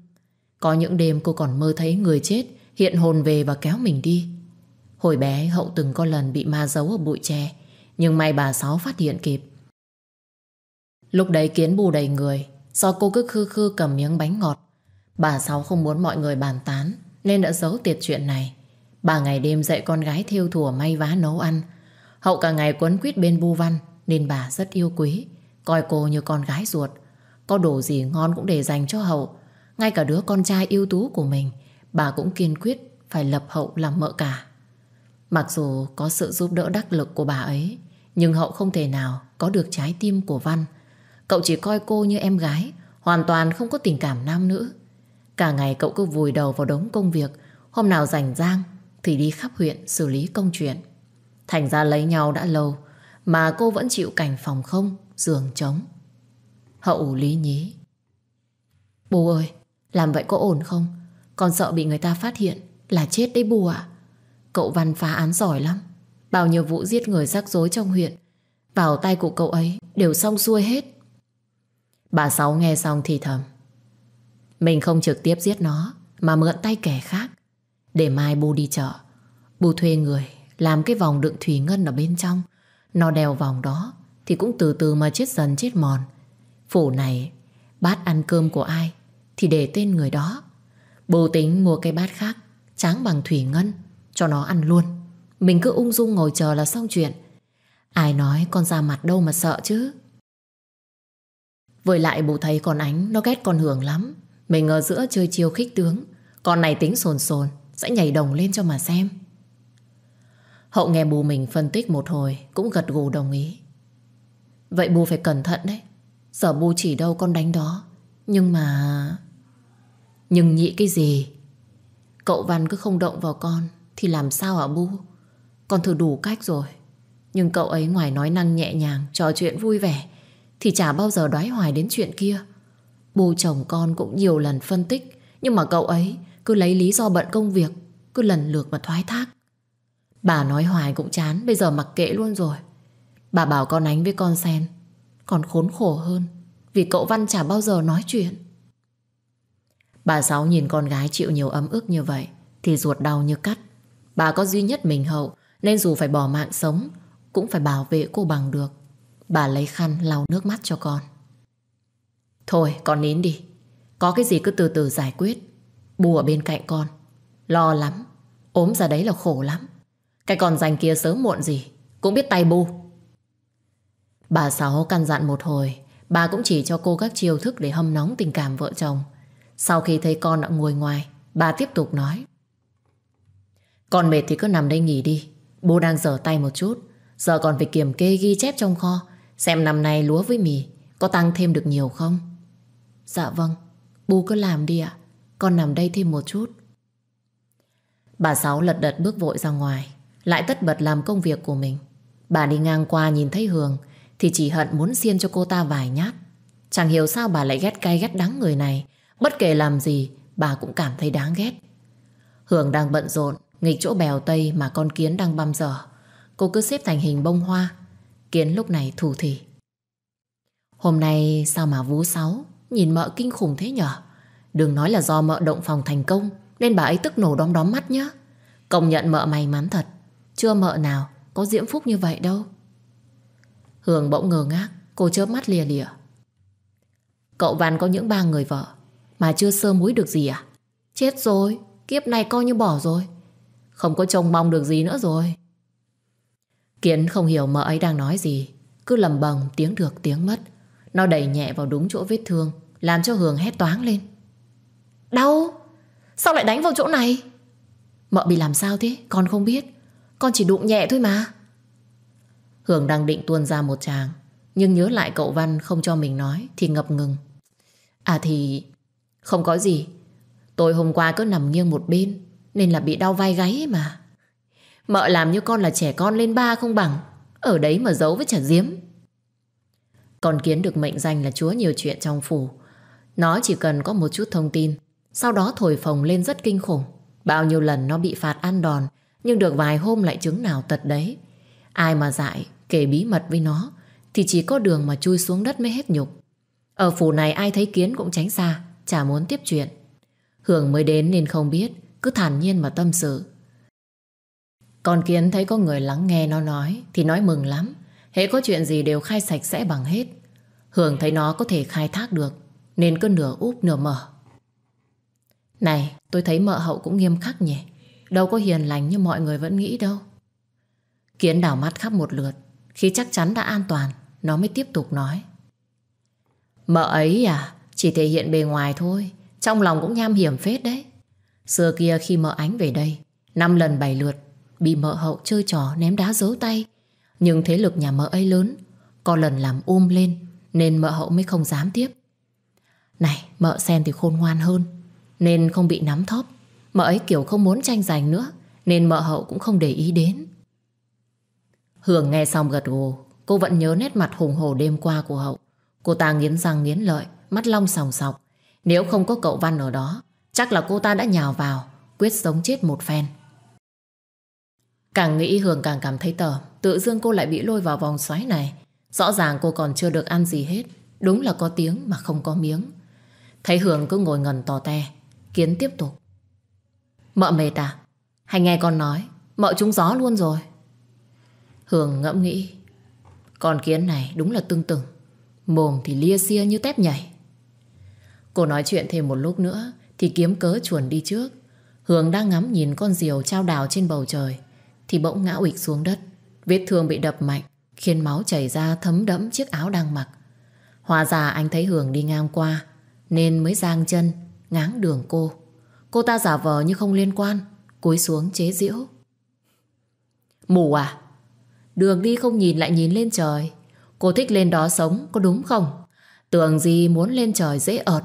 Có những đêm cô còn mơ thấy người chết hiện hồn về và kéo mình đi. Hồi bé hậu từng có lần bị ma giấu ở bụi tre nhưng may bà Sáu phát hiện kịp. Lúc đấy kiến bù đầy người do cô cứ khư khư cầm miếng bánh ngọt. Bà Sáu không muốn mọi người bàn tán nên đã giấu tiệt chuyện này. Bà ngày đêm dạy con gái thiêu thùa may vá nấu ăn. Hậu cả ngày quấn quýt bên bu văn nên bà rất yêu quý, coi cô như con gái ruột. Có đồ gì ngon cũng để dành cho Hậu. Ngay cả đứa con trai ưu tú của mình, bà cũng kiên quyết phải lập Hậu làm mợ cả. Mặc dù có sự giúp đỡ đắc lực của bà ấy, nhưng Hậu không thể nào có được trái tim của Văn. Cậu chỉ coi cô như em gái, hoàn toàn không có tình cảm nam nữ. Cả ngày cậu cứ vùi đầu vào đống công việc, hôm nào rảnh rang thì đi khắp huyện xử lý công chuyện. Thành ra lấy nhau đã lâu mà cô vẫn chịu cảnh phòng không, giường trống. Hậu lý nhí. bù ơi, làm vậy có ổn không? Con sợ bị người ta phát hiện là chết đấy bù ạ. Cậu Văn phá án giỏi lắm. Bao nhiêu vụ giết người rắc rối trong huyện vào tay của cậu ấy đều xong xuôi hết. Bà Sáu nghe xong thì thầm. Mình không trực tiếp giết nó mà mượn tay kẻ khác để mai Bu đi chợ Bu thuê người Làm cái vòng đựng thủy ngân ở bên trong Nó đeo vòng đó Thì cũng từ từ mà chết dần chết mòn Phủ này Bát ăn cơm của ai Thì để tên người đó Bu tính mua cái bát khác Tráng bằng thủy ngân Cho nó ăn luôn Mình cứ ung dung ngồi chờ là xong chuyện Ai nói con ra mặt đâu mà sợ chứ Với lại bố thấy con ánh Nó ghét con Hưởng lắm Mình ở giữa chơi chiêu khích tướng Con này tính sồn sồn sẽ nhảy đồng lên cho mà xem Hậu nghe bù mình phân tích một hồi Cũng gật gù đồng ý Vậy bù phải cẩn thận đấy Giờ bù chỉ đâu con đánh đó Nhưng mà Nhưng nhị cái gì Cậu Văn cứ không động vào con Thì làm sao hả bù? Con thử đủ cách rồi Nhưng cậu ấy ngoài nói năng nhẹ nhàng Trò chuyện vui vẻ Thì chả bao giờ đoái hoài đến chuyện kia Bù chồng con cũng nhiều lần phân tích Nhưng mà cậu ấy cứ lấy lý do bận công việc Cứ lần lượt mà thoái thác Bà nói hoài cũng chán Bây giờ mặc kệ luôn rồi Bà bảo con ánh với con sen Còn khốn khổ hơn Vì cậu Văn chả bao giờ nói chuyện Bà Sáu nhìn con gái chịu nhiều ấm ức như vậy Thì ruột đau như cắt Bà có duy nhất mình hậu Nên dù phải bỏ mạng sống Cũng phải bảo vệ cô bằng được Bà lấy khăn lau nước mắt cho con Thôi con nín đi Có cái gì cứ từ từ giải quyết Bu ở bên cạnh con Lo lắm ốm ra đấy là khổ lắm Cái con dành kia sớm muộn gì Cũng biết tay Bu Bà Sáu căn dặn một hồi Bà cũng chỉ cho cô các chiêu thức để hâm nóng tình cảm vợ chồng Sau khi thấy con đã ngồi ngoài Bà tiếp tục nói Con mệt thì cứ nằm đây nghỉ đi Bố đang dở tay một chút Giờ còn phải kiểm kê ghi chép trong kho Xem năm nay lúa với mì Có tăng thêm được nhiều không Dạ vâng Bố cứ làm đi ạ con nằm đây thêm một chút Bà Sáu lật đật bước vội ra ngoài Lại tất bật làm công việc của mình Bà đi ngang qua nhìn thấy Hường Thì chỉ hận muốn xiên cho cô ta vài nhát Chẳng hiểu sao bà lại ghét cay ghét đắng người này Bất kể làm gì Bà cũng cảm thấy đáng ghét Hường đang bận rộn Nghịch chỗ bèo tây mà con kiến đang băm dở Cô cứ xếp thành hình bông hoa Kiến lúc này thủ thỉ Hôm nay sao mà vú sáu Nhìn mợ kinh khủng thế nhở Đừng nói là do mợ động phòng thành công Nên bà ấy tức nổ đóng đóm mắt nhá Công nhận mợ may mắn thật Chưa mợ nào có diễm phúc như vậy đâu Hường bỗng ngờ ngác Cô chớp mắt lìa lìa Cậu Văn có những ba người vợ Mà chưa sơ muối được gì à Chết rồi, kiếp này coi như bỏ rồi Không có trông mong được gì nữa rồi Kiến không hiểu mợ ấy đang nói gì Cứ lầm bầm tiếng được tiếng mất Nó đẩy nhẹ vào đúng chỗ vết thương Làm cho Hường hét toáng lên Đau Sao lại đánh vào chỗ này Mợ bị làm sao thế Con không biết Con chỉ đụng nhẹ thôi mà Hường đang định tuôn ra một tràng Nhưng nhớ lại cậu Văn không cho mình nói Thì ngập ngừng À thì Không có gì Tôi hôm qua cứ nằm nghiêng một bên Nên là bị đau vai gáy mà Mợ làm như con là trẻ con lên ba không bằng Ở đấy mà giấu với chả diếm còn kiến được mệnh danh là chúa nhiều chuyện trong phủ Nó chỉ cần có một chút thông tin sau đó thổi phồng lên rất kinh khủng Bao nhiêu lần nó bị phạt ăn đòn Nhưng được vài hôm lại chứng nào tật đấy Ai mà dại kể bí mật với nó Thì chỉ có đường mà chui xuống đất mới hết nhục Ở phủ này ai thấy kiến cũng tránh xa Chả muốn tiếp chuyện Hưởng mới đến nên không biết Cứ thản nhiên mà tâm sự còn kiến thấy có người lắng nghe nó nói Thì nói mừng lắm Hễ có chuyện gì đều khai sạch sẽ bằng hết Hưởng thấy nó có thể khai thác được Nên cứ nửa úp nửa mở này, tôi thấy mợ hậu cũng nghiêm khắc nhỉ. Đâu có hiền lành như mọi người vẫn nghĩ đâu. Kiến đảo mắt khắp một lượt. Khi chắc chắn đã an toàn, nó mới tiếp tục nói. Mợ ấy à, chỉ thể hiện bề ngoài thôi. Trong lòng cũng nham hiểm phết đấy. Xưa kia khi mợ ánh về đây, năm lần bảy lượt, bị mợ hậu chơi trò ném đá giấu tay. Nhưng thế lực nhà mợ ấy lớn, có lần làm ôm um lên, nên mợ hậu mới không dám tiếp. Này, mợ sen thì khôn ngoan hơn nên không bị nắm thóp Mợ ấy kiểu không muốn tranh giành nữa Nên mợ hậu cũng không để ý đến Hường nghe xong gật gù Cô vẫn nhớ nét mặt hùng hổ đêm qua của hậu Cô ta nghiến răng nghiến lợi Mắt long sòng sọc Nếu không có cậu Văn ở đó Chắc là cô ta đã nhào vào Quyết sống chết một phen Càng nghĩ Hường càng cảm thấy tởm Tự dưng cô lại bị lôi vào vòng xoáy này Rõ ràng cô còn chưa được ăn gì hết Đúng là có tiếng mà không có miếng Thấy Hường cứ ngồi ngần tò te Kiến tiếp tục Mợ mệt à Hay nghe con nói Mợ trúng gió luôn rồi Hường ngẫm nghĩ Con kiến này đúng là tương từng Mồm thì lia xia như tép nhảy Cô nói chuyện thêm một lúc nữa Thì kiếm cớ chuồn đi trước Hường đang ngắm nhìn con diều trao đào trên bầu trời Thì bỗng ngã ụịch xuống đất Vết thương bị đập mạnh Khiến máu chảy ra thấm đẫm chiếc áo đang mặc Hòa già anh thấy Hường đi ngang qua Nên mới giang chân ngáng đường cô. Cô ta giả vờ như không liên quan, cúi xuống chế giễu. Mù à? Đường đi không nhìn lại nhìn lên trời. Cô thích lên đó sống, có đúng không? Tưởng gì muốn lên trời dễ ợt.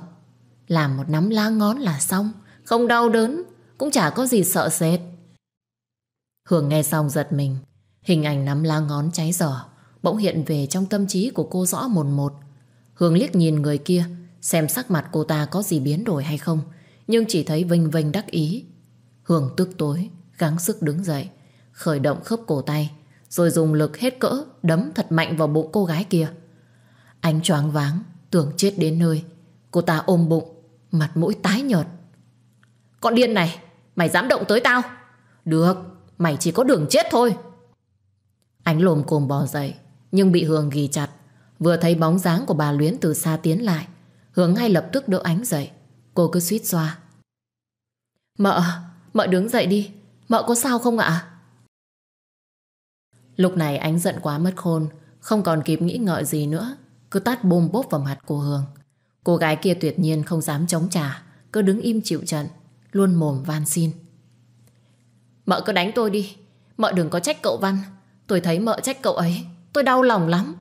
Làm một nắm lá ngón là xong, không đau đớn, cũng chả có gì sợ sệt. Hường nghe xong giật mình, hình ảnh nắm lá ngón cháy dở, bỗng hiện về trong tâm trí của cô rõ một một. Hường liếc nhìn người kia, Xem sắc mặt cô ta có gì biến đổi hay không Nhưng chỉ thấy vinh vinh đắc ý Hường tức tối Gắng sức đứng dậy Khởi động khớp cổ tay Rồi dùng lực hết cỡ Đấm thật mạnh vào bụng cô gái kia Anh choáng váng Tưởng chết đến nơi Cô ta ôm bụng Mặt mũi tái nhợt Con điên này Mày dám động tới tao Được Mày chỉ có đường chết thôi Anh lồm cồm bò dậy Nhưng bị Hường ghi chặt Vừa thấy bóng dáng của bà Luyến từ xa tiến lại Hướng ngay lập tức đỡ ánh dậy Cô cứ suýt xoa Mợ, mợ đứng dậy đi Mợ có sao không ạ? Lúc này ánh giận quá mất khôn Không còn kịp nghĩ ngợi gì nữa Cứ tát bôm bốp vào mặt cô Hương Cô gái kia tuyệt nhiên không dám chống trả Cứ đứng im chịu trận Luôn mồm van xin Mợ cứ đánh tôi đi Mợ đừng có trách cậu Văn Tôi thấy mợ trách cậu ấy Tôi đau lòng lắm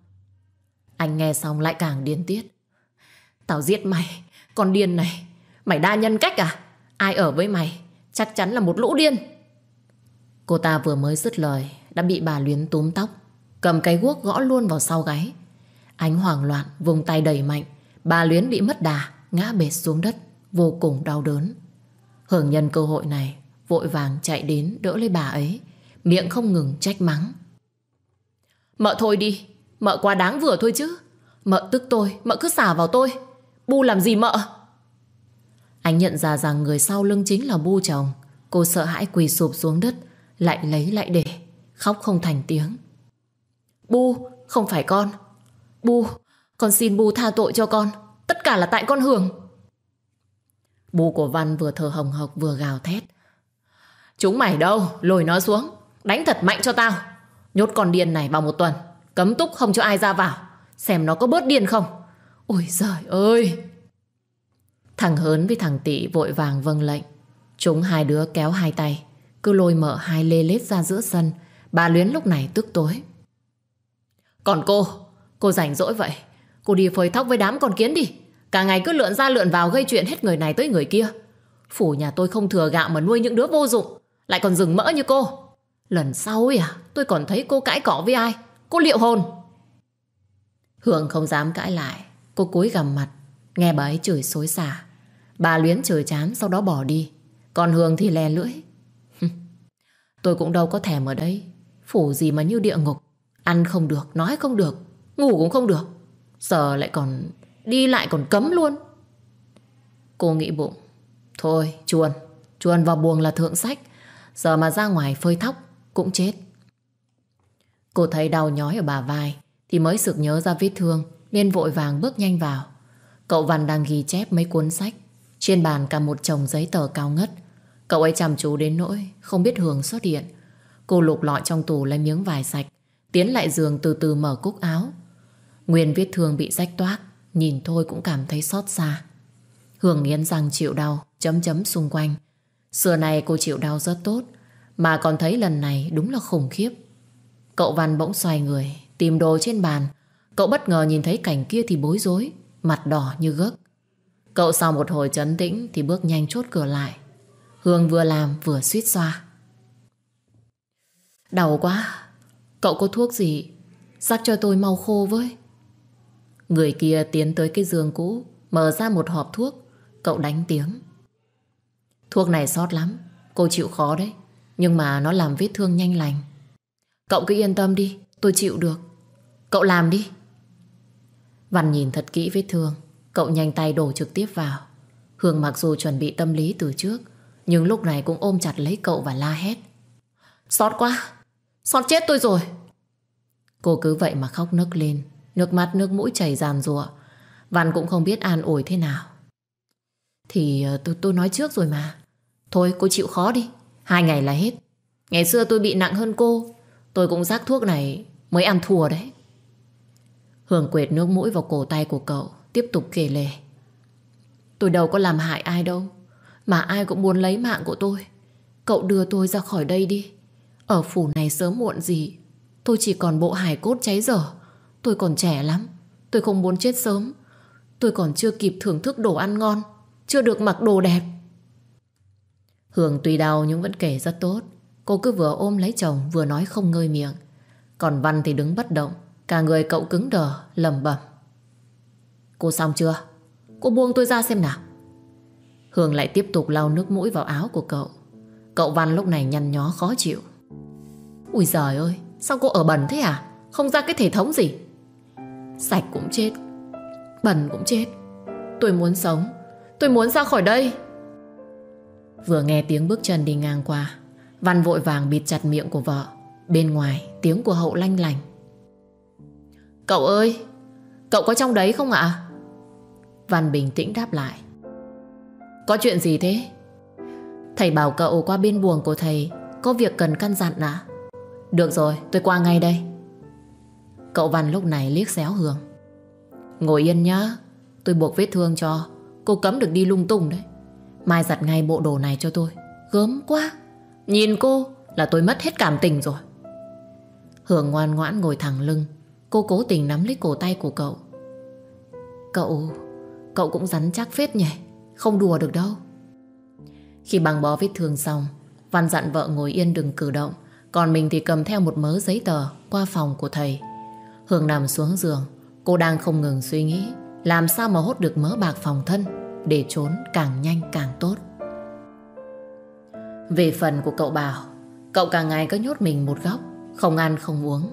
Anh nghe xong lại càng điên tiết Tao giết mày Con điên này Mày đa nhân cách à Ai ở với mày Chắc chắn là một lũ điên Cô ta vừa mới dứt lời Đã bị bà Luyến túm tóc Cầm cái guốc gõ luôn vào sau gáy Ánh hoảng loạn vùng tay đầy mạnh Bà Luyến bị mất đà Ngã bệt xuống đất Vô cùng đau đớn Hưởng nhân cơ hội này Vội vàng chạy đến đỡ lấy bà ấy Miệng không ngừng trách mắng Mợ thôi đi Mợ quá đáng vừa thôi chứ Mợ tức tôi Mợ cứ xả vào tôi Bu làm gì mợ? Anh nhận ra rằng người sau lưng chính là Bu chồng. Cô sợ hãi quỳ sụp xuống đất, lại lấy lại để, khóc không thành tiếng. Bu, không phải con. Bu, con xin Bu tha tội cho con. Tất cả là tại con Hường. Bu của Văn vừa thở hồng hộc vừa gào thét. Chúng mày đâu, lôi nó xuống. Đánh thật mạnh cho tao. Nhốt con điên này vào một tuần. Cấm túc không cho ai ra vào. Xem nó có bớt điên không. Ôi giời ơi! Thằng Hớn với thằng Tị vội vàng vâng lệnh. Chúng hai đứa kéo hai tay, cứ lôi mở hai lê lết ra giữa sân. Bà Luyến lúc này tức tối. Còn cô, cô rảnh rỗi vậy. Cô đi phơi thóc với đám con kiến đi. Cả ngày cứ lượn ra lượn vào gây chuyện hết người này tới người kia. Phủ nhà tôi không thừa gạo mà nuôi những đứa vô dụng. Lại còn rừng mỡ như cô. Lần sau ấy à, tôi còn thấy cô cãi cỏ với ai. Cô liệu hồn. Hương không dám cãi lại. Cô cúi gằm mặt Nghe bà ấy chửi xối xả Bà luyến chửi chán sau đó bỏ đi Còn Hương thì lè lưỡi Tôi cũng đâu có thèm ở đây Phủ gì mà như địa ngục Ăn không được, nói không được Ngủ cũng không được Giờ lại còn đi lại còn cấm luôn Cô nghĩ bụng Thôi chuồn Chuồn vào buồng là thượng sách Giờ mà ra ngoài phơi thóc cũng chết Cô thấy đau nhói ở bà vai Thì mới sực nhớ ra vết thương nên vội vàng bước nhanh vào. Cậu Văn đang ghi chép mấy cuốn sách, trên bàn cả một chồng giấy tờ cao ngất. Cậu ấy chăm chú đến nỗi không biết Hường xuất hiện. Cô lục lọi trong tủ lấy miếng vải sạch, tiến lại giường từ từ mở cúc áo. Nguyên vết thương bị rách toác, nhìn thôi cũng cảm thấy xót xa. Hường nghiến răng chịu đau, chấm chấm xung quanh. Xưa này cô chịu đau rất tốt, mà còn thấy lần này đúng là khủng khiếp. Cậu Văn bỗng xoay người, tìm đồ trên bàn, Cậu bất ngờ nhìn thấy cảnh kia thì bối rối, mặt đỏ như gấc. Cậu sau một hồi chấn tĩnh thì bước nhanh chốt cửa lại. Hương vừa làm vừa suýt xoa. Đau quá, cậu có thuốc gì? Rắc cho tôi mau khô với. Người kia tiến tới cái giường cũ, mở ra một hộp thuốc, cậu đánh tiếng. Thuốc này sót lắm, cô chịu khó đấy, nhưng mà nó làm vết thương nhanh lành. Cậu cứ yên tâm đi, tôi chịu được. Cậu làm đi. Văn nhìn thật kỹ vết thương Cậu nhanh tay đổ trực tiếp vào Hương mặc dù chuẩn bị tâm lý từ trước Nhưng lúc này cũng ôm chặt lấy cậu và la hét Xót quá Xót chết tôi rồi Cô cứ vậy mà khóc nức lên Nước mắt nước mũi chảy ràn rụa Văn cũng không biết an ủi thế nào Thì ờ, tôi, tôi nói trước rồi mà Thôi cô chịu khó đi Hai ngày là hết Ngày xưa tôi bị nặng hơn cô Tôi cũng rác thuốc này mới ăn thua đấy Hường quệt nước mũi vào cổ tay của cậu Tiếp tục kể lể Tôi đâu có làm hại ai đâu Mà ai cũng muốn lấy mạng của tôi Cậu đưa tôi ra khỏi đây đi Ở phủ này sớm muộn gì Tôi chỉ còn bộ hài cốt cháy dở Tôi còn trẻ lắm Tôi không muốn chết sớm Tôi còn chưa kịp thưởng thức đồ ăn ngon Chưa được mặc đồ đẹp Hường tuy đau nhưng vẫn kể rất tốt Cô cứ vừa ôm lấy chồng Vừa nói không ngơi miệng Còn Văn thì đứng bất động Cả người cậu cứng đờ lầm bẩm Cô xong chưa Cô buông tôi ra xem nào Hương lại tiếp tục lau nước mũi vào áo của cậu Cậu Văn lúc này nhăn nhó khó chịu Ui giời ơi Sao cô ở bẩn thế à Không ra cái thể thống gì Sạch cũng chết Bẩn cũng chết Tôi muốn sống Tôi muốn ra khỏi đây Vừa nghe tiếng bước chân đi ngang qua Văn vội vàng bịt chặt miệng của vợ Bên ngoài tiếng của hậu lanh lành Cậu ơi Cậu có trong đấy không ạ Văn bình tĩnh đáp lại Có chuyện gì thế Thầy bảo cậu qua bên buồng của thầy Có việc cần căn dặn à Được rồi tôi qua ngay đây Cậu Văn lúc này liếc xéo Hương Ngồi yên nhá Tôi buộc vết thương cho Cô cấm được đi lung tung đấy Mai giặt ngay bộ đồ này cho tôi Gớm quá Nhìn cô là tôi mất hết cảm tình rồi Hương ngoan ngoãn ngồi thẳng lưng Cô cố tình nắm lấy cổ tay của cậu Cậu Cậu cũng rắn chắc phết nhỉ Không đùa được đâu Khi băng bó vết thương xong Văn dặn vợ ngồi yên đừng cử động Còn mình thì cầm theo một mớ giấy tờ Qua phòng của thầy Hương nằm xuống giường Cô đang không ngừng suy nghĩ Làm sao mà hốt được mớ bạc phòng thân Để trốn càng nhanh càng tốt Về phần của cậu Bảo Cậu càng ngày cứ nhốt mình một góc Không ăn không uống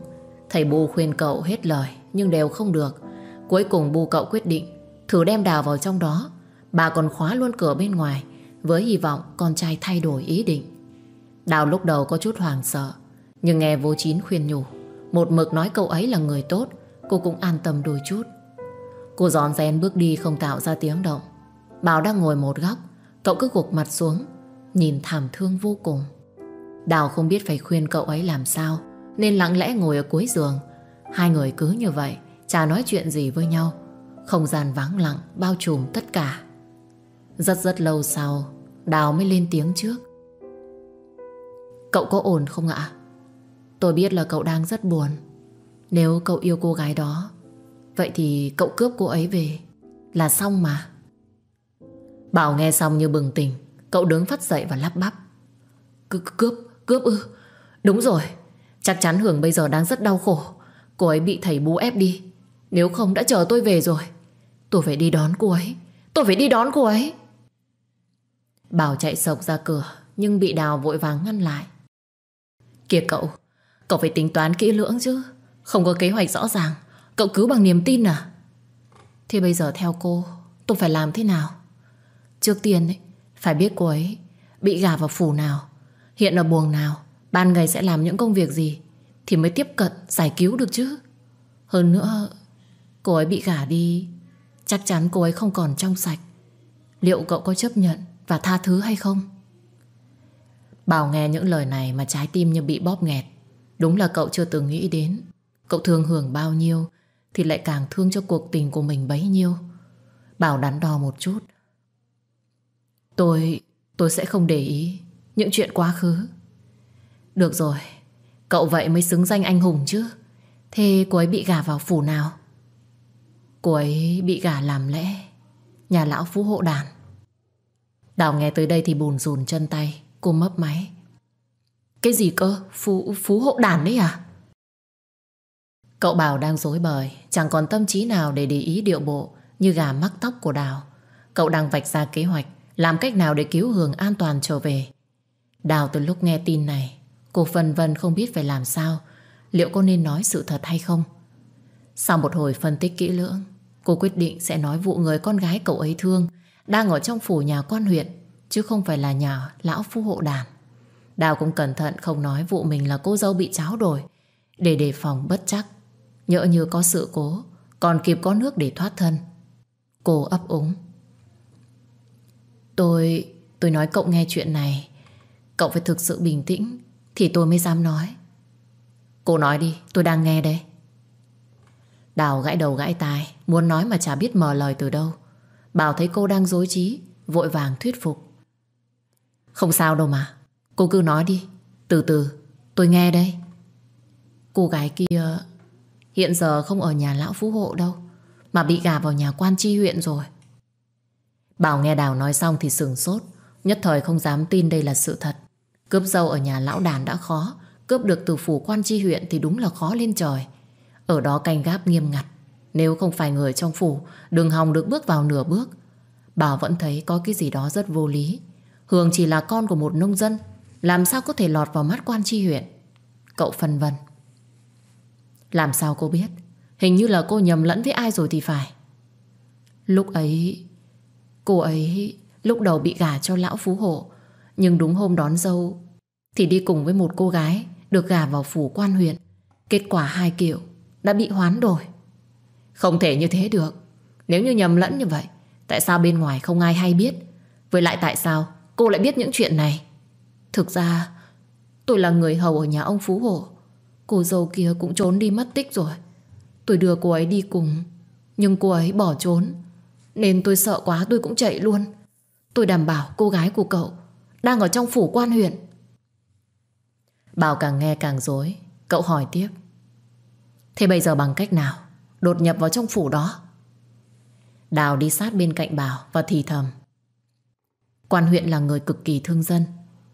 Thầy Bu khuyên cậu hết lời nhưng đều không được. Cuối cùng Bu cậu quyết định thử đem đào vào trong đó. Bà còn khóa luôn cửa bên ngoài với hy vọng con trai thay đổi ý định. Đào lúc đầu có chút hoảng sợ nhưng nghe vô chín khuyên nhủ một mực nói cậu ấy là người tốt cô cũng an tâm đôi chút. Cô giòn rén bước đi không tạo ra tiếng động. Bảo đang ngồi một góc cậu cứ gục mặt xuống nhìn thảm thương vô cùng. Đào không biết phải khuyên cậu ấy làm sao nên lặng lẽ ngồi ở cuối giường. Hai người cứ như vậy, chả nói chuyện gì với nhau. Không gian vắng lặng, bao trùm tất cả. Rất rất lâu sau, Đào mới lên tiếng trước. Cậu có ổn không ạ? Tôi biết là cậu đang rất buồn. Nếu cậu yêu cô gái đó, vậy thì cậu cướp cô ấy về là xong mà. Bảo nghe xong như bừng tỉnh, cậu đứng phát dậy và lắp bắp. C cướp, cướp ư? Đúng rồi, Chắc chắn hưởng bây giờ đang rất đau khổ Cô ấy bị thầy bú ép đi Nếu không đã chờ tôi về rồi Tôi phải đi đón cô ấy Tôi phải đi đón cô ấy Bảo chạy sộc ra cửa Nhưng bị Đào vội vàng ngăn lại Kìa cậu Cậu phải tính toán kỹ lưỡng chứ Không có kế hoạch rõ ràng Cậu cứ bằng niềm tin à Thì bây giờ theo cô Tôi phải làm thế nào Trước tiên ấy, phải biết cô ấy Bị gà vào phủ nào Hiện ở buồng nào Ban ngày sẽ làm những công việc gì Thì mới tiếp cận giải cứu được chứ Hơn nữa Cô ấy bị gả đi Chắc chắn cô ấy không còn trong sạch Liệu cậu có chấp nhận và tha thứ hay không Bảo nghe những lời này Mà trái tim như bị bóp nghẹt Đúng là cậu chưa từng nghĩ đến Cậu thương hưởng bao nhiêu Thì lại càng thương cho cuộc tình của mình bấy nhiêu Bảo đắn đo một chút Tôi... tôi sẽ không để ý Những chuyện quá khứ được rồi, cậu vậy mới xứng danh anh hùng chứ. Thế cô ấy bị gả vào phủ nào? Cô ấy bị gả làm lẽ Nhà lão phú hộ đàn Đào nghe tới đây thì bùn rùn chân tay Cô mấp máy Cái gì cơ? Phú, phú hộ đàn đấy à? Cậu Bảo đang dối bời Chẳng còn tâm trí nào để để ý điệu bộ Như gà mắc tóc của Đào Cậu đang vạch ra kế hoạch Làm cách nào để cứu Hường an toàn trở về Đào từ lúc nghe tin này Cô phần vân không biết phải làm sao Liệu cô nên nói sự thật hay không Sau một hồi phân tích kỹ lưỡng Cô quyết định sẽ nói vụ người con gái cậu ấy thương Đang ở trong phủ nhà quan huyện Chứ không phải là nhà lão phu hộ đàn Đào cũng cẩn thận không nói vụ mình là cô dâu bị cháo đổi Để đề phòng bất chắc Nhỡ như có sự cố Còn kịp có nước để thoát thân Cô ấp úng Tôi... tôi nói cậu nghe chuyện này Cậu phải thực sự bình tĩnh thì tôi mới dám nói Cô nói đi tôi đang nghe đây Đào gãi đầu gãi tai Muốn nói mà chả biết mở lời từ đâu Bảo thấy cô đang dối trí Vội vàng thuyết phục Không sao đâu mà Cô cứ nói đi Từ từ tôi nghe đây Cô gái kia Hiện giờ không ở nhà lão phú hộ đâu Mà bị gà vào nhà quan tri huyện rồi Bảo nghe Đào nói xong thì sừng sốt Nhất thời không dám tin đây là sự thật Cướp dâu ở nhà lão đàn đã khó Cướp được từ phủ quan tri huyện Thì đúng là khó lên trời Ở đó canh gáp nghiêm ngặt Nếu không phải người trong phủ đường hòng được bước vào nửa bước bà vẫn thấy có cái gì đó rất vô lý Hường chỉ là con của một nông dân Làm sao có thể lọt vào mắt quan tri huyện Cậu phân vân Làm sao cô biết Hình như là cô nhầm lẫn với ai rồi thì phải Lúc ấy Cô ấy lúc đầu bị gả cho lão phú hộ nhưng đúng hôm đón dâu Thì đi cùng với một cô gái Được gả vào phủ quan huyện Kết quả hai kiểu đã bị hoán đổi Không thể như thế được Nếu như nhầm lẫn như vậy Tại sao bên ngoài không ai hay biết Với lại tại sao cô lại biết những chuyện này Thực ra Tôi là người hầu ở nhà ông Phú Hổ Cô dâu kia cũng trốn đi mất tích rồi Tôi đưa cô ấy đi cùng Nhưng cô ấy bỏ trốn Nên tôi sợ quá tôi cũng chạy luôn Tôi đảm bảo cô gái của cậu đang ở trong phủ quan huyện Bảo càng nghe càng dối Cậu hỏi tiếp Thế bây giờ bằng cách nào Đột nhập vào trong phủ đó Đào đi sát bên cạnh Bảo và thì thầm Quan huyện là người cực kỳ thương dân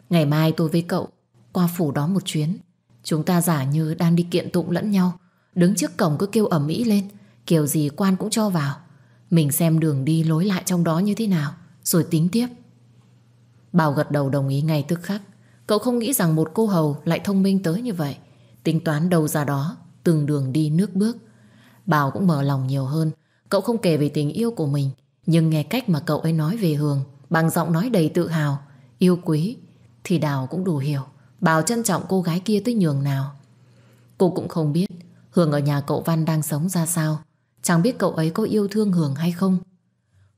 Ngày mai tôi với cậu Qua phủ đó một chuyến Chúng ta giả như đang đi kiện tụng lẫn nhau Đứng trước cổng cứ kêu ẩm ĩ lên Kiểu gì quan cũng cho vào Mình xem đường đi lối lại trong đó như thế nào Rồi tính tiếp Bảo gật đầu đồng ý ngay tức khắc Cậu không nghĩ rằng một cô hầu lại thông minh tới như vậy Tính toán đầu ra đó Từng đường đi nước bước Bảo cũng mở lòng nhiều hơn Cậu không kể về tình yêu của mình Nhưng nghe cách mà cậu ấy nói về Hường Bằng giọng nói đầy tự hào Yêu quý Thì Đào cũng đủ hiểu Bảo trân trọng cô gái kia tới nhường nào Cô cũng không biết Hường ở nhà cậu Văn đang sống ra sao Chẳng biết cậu ấy có yêu thương Hường hay không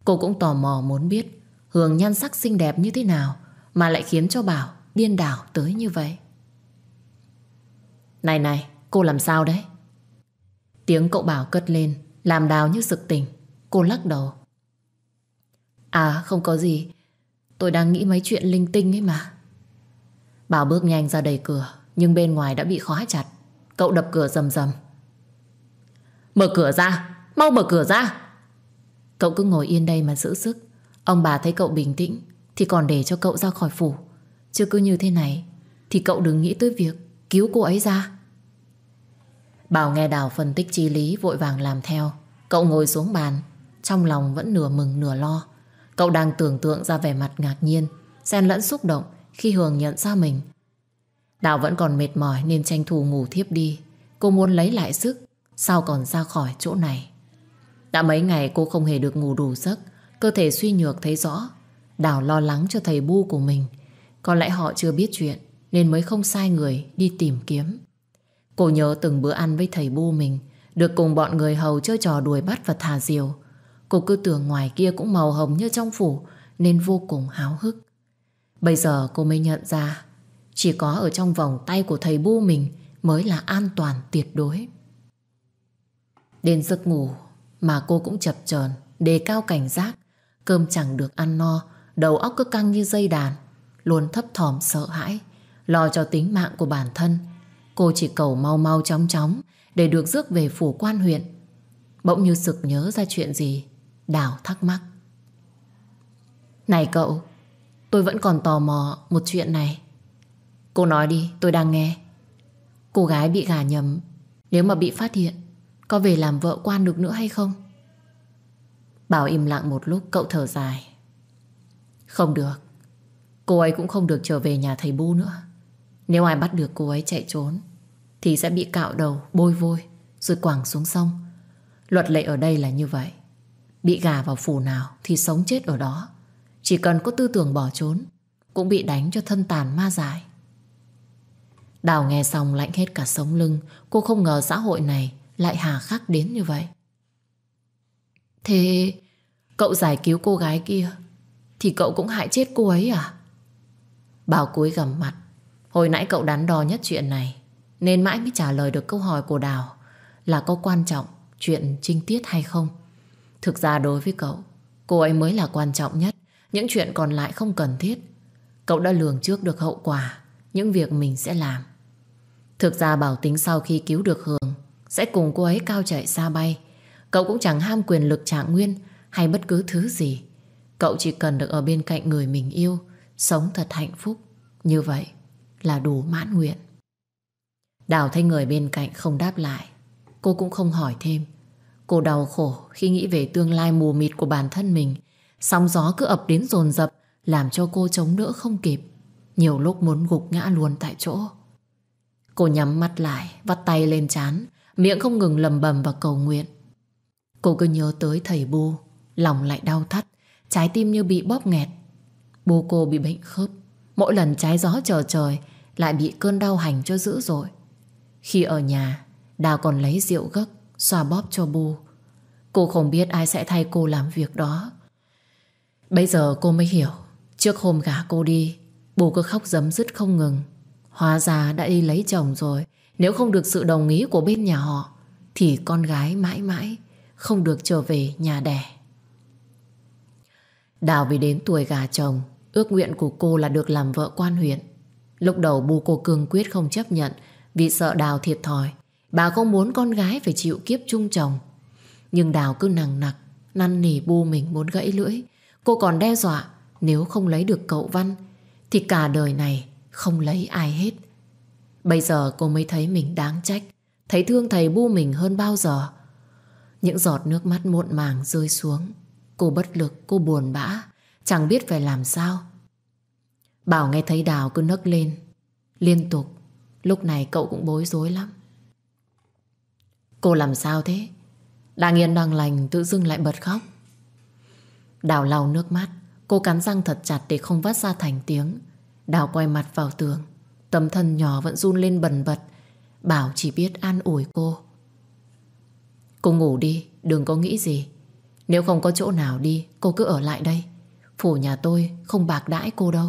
Cô cũng tò mò muốn biết Hường nhan sắc xinh đẹp như thế nào mà lại khiến cho Bảo điên đảo tới như vậy. Này này, cô làm sao đấy? Tiếng cậu Bảo cất lên, làm đào như sực tỉnh. Cô lắc đầu. À, không có gì. Tôi đang nghĩ mấy chuyện linh tinh ấy mà. Bảo bước nhanh ra đầy cửa, nhưng bên ngoài đã bị khóa chặt. Cậu đập cửa rầm rầm. Mở cửa ra, mau mở cửa ra. Cậu cứ ngồi yên đây mà giữ sức Ông bà thấy cậu bình tĩnh Thì còn để cho cậu ra khỏi phủ Chứ cứ như thế này Thì cậu đừng nghĩ tới việc cứu cô ấy ra Bảo nghe Đào phân tích chi lý Vội vàng làm theo Cậu ngồi xuống bàn Trong lòng vẫn nửa mừng nửa lo Cậu đang tưởng tượng ra vẻ mặt ngạc nhiên xen lẫn xúc động khi Hường nhận ra mình Đào vẫn còn mệt mỏi Nên tranh thủ ngủ thiếp đi Cô muốn lấy lại sức Sao còn ra khỏi chỗ này Đã mấy ngày cô không hề được ngủ đủ giấc Cơ thể suy nhược thấy rõ Đào lo lắng cho thầy bu của mình Có lẽ họ chưa biết chuyện Nên mới không sai người đi tìm kiếm Cô nhớ từng bữa ăn với thầy bu mình Được cùng bọn người hầu chơi trò đuổi bắt và thả diều Cô cứ tưởng ngoài kia cũng màu hồng như trong phủ Nên vô cùng háo hức Bây giờ cô mới nhận ra Chỉ có ở trong vòng tay của thầy bu mình Mới là an toàn tuyệt đối Đến giấc ngủ Mà cô cũng chập chờn Đề cao cảnh giác Cơm chẳng được ăn no, đầu óc cứ căng như dây đàn, luôn thấp thỏm sợ hãi, lo cho tính mạng của bản thân. Cô chỉ cầu mau mau chóng chóng để được rước về phủ quan huyện. Bỗng như sực nhớ ra chuyện gì, Đào thắc mắc. Này cậu, tôi vẫn còn tò mò một chuyện này. Cô nói đi, tôi đang nghe. Cô gái bị gả nhầm, nếu mà bị phát hiện, có về làm vợ quan được nữa hay không? Bảo im lặng một lúc cậu thở dài Không được Cô ấy cũng không được trở về nhà thầy Bu nữa Nếu ai bắt được cô ấy chạy trốn Thì sẽ bị cạo đầu Bôi vôi Rồi quẳng xuống sông Luật lệ ở đây là như vậy Bị gà vào phủ nào thì sống chết ở đó Chỉ cần có tư tưởng bỏ trốn Cũng bị đánh cho thân tàn ma dài Đào nghe xong lạnh hết cả sống lưng Cô không ngờ xã hội này Lại hà khắc đến như vậy Thế Cậu giải cứu cô gái kia Thì cậu cũng hại chết cô ấy à Bảo cúi gầm mặt Hồi nãy cậu đắn đo nhất chuyện này Nên mãi mới trả lời được câu hỏi của Đào Là có quan trọng Chuyện trinh tiết hay không Thực ra đối với cậu Cô ấy mới là quan trọng nhất Những chuyện còn lại không cần thiết Cậu đã lường trước được hậu quả Những việc mình sẽ làm Thực ra Bảo tính sau khi cứu được Hường Sẽ cùng cô ấy cao chạy xa bay Cậu cũng chẳng ham quyền lực trạng nguyên hay bất cứ thứ gì. Cậu chỉ cần được ở bên cạnh người mình yêu, sống thật hạnh phúc. Như vậy là đủ mãn nguyện. Đào thấy người bên cạnh không đáp lại. Cô cũng không hỏi thêm. Cô đau khổ khi nghĩ về tương lai mù mịt của bản thân mình. Sóng gió cứ ập đến dồn dập làm cho cô chống đỡ không kịp. Nhiều lúc muốn gục ngã luôn tại chỗ. Cô nhắm mắt lại, vắt tay lên chán, miệng không ngừng lầm bầm và cầu nguyện. Cô cứ nhớ tới thầy Bu lòng lại đau thắt, trái tim như bị bóp nghẹt. Bố cô bị bệnh khớp, mỗi lần trái gió chờ trời lại bị cơn đau hành cho dữ dội. Khi ở nhà, Đào còn lấy rượu gấc, xoa bóp cho bố. Cô không biết ai sẽ thay cô làm việc đó. Bây giờ cô mới hiểu, trước hôm gả cô đi, bố cứ khóc dấm dứt không ngừng. Hóa ra đã đi lấy chồng rồi, nếu không được sự đồng ý của bên nhà họ, thì con gái mãi mãi không được trở về nhà đẻ. Đào vì đến tuổi gà chồng, ước nguyện của cô là được làm vợ quan huyện. Lúc đầu bu cô cương quyết không chấp nhận vì sợ Đào thiệt thòi. Bà không muốn con gái phải chịu kiếp chung chồng. Nhưng Đào cứ nằng nặc, năn nỉ bu mình muốn gãy lưỡi. Cô còn đe dọa nếu không lấy được cậu Văn thì cả đời này không lấy ai hết. Bây giờ cô mới thấy mình đáng trách, thấy thương thầy bu mình hơn bao giờ. Những giọt nước mắt muộn màng rơi xuống. Cô bất lực, cô buồn bã Chẳng biết phải làm sao Bảo nghe thấy Đào cứ nấc lên Liên tục Lúc này cậu cũng bối rối lắm Cô làm sao thế Đang yên đang lành tự dưng lại bật khóc Đào lau nước mắt Cô cắn răng thật chặt để không vắt ra thành tiếng Đào quay mặt vào tường Tấm thân nhỏ vẫn run lên bần bật Bảo chỉ biết an ủi cô Cô ngủ đi Đừng có nghĩ gì nếu không có chỗ nào đi Cô cứ ở lại đây Phủ nhà tôi không bạc đãi cô đâu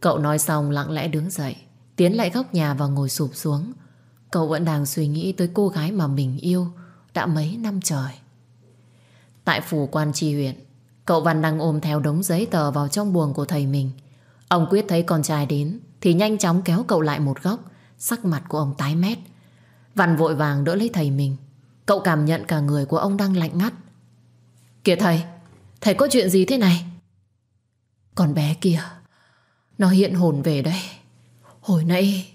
Cậu nói xong lặng lẽ đứng dậy Tiến lại góc nhà và ngồi sụp xuống Cậu vẫn đang suy nghĩ tới cô gái mà mình yêu Đã mấy năm trời Tại phủ quan tri huyện Cậu Văn đang ôm theo đống giấy tờ vào trong buồng của thầy mình Ông Quyết thấy con trai đến Thì nhanh chóng kéo cậu lại một góc Sắc mặt của ông tái mét Văn vội vàng đỡ lấy thầy mình Cậu cảm nhận cả người của ông đang lạnh ngắt Kìa thầy Thầy có chuyện gì thế này Con bé kia Nó hiện hồn về đây Hồi nãy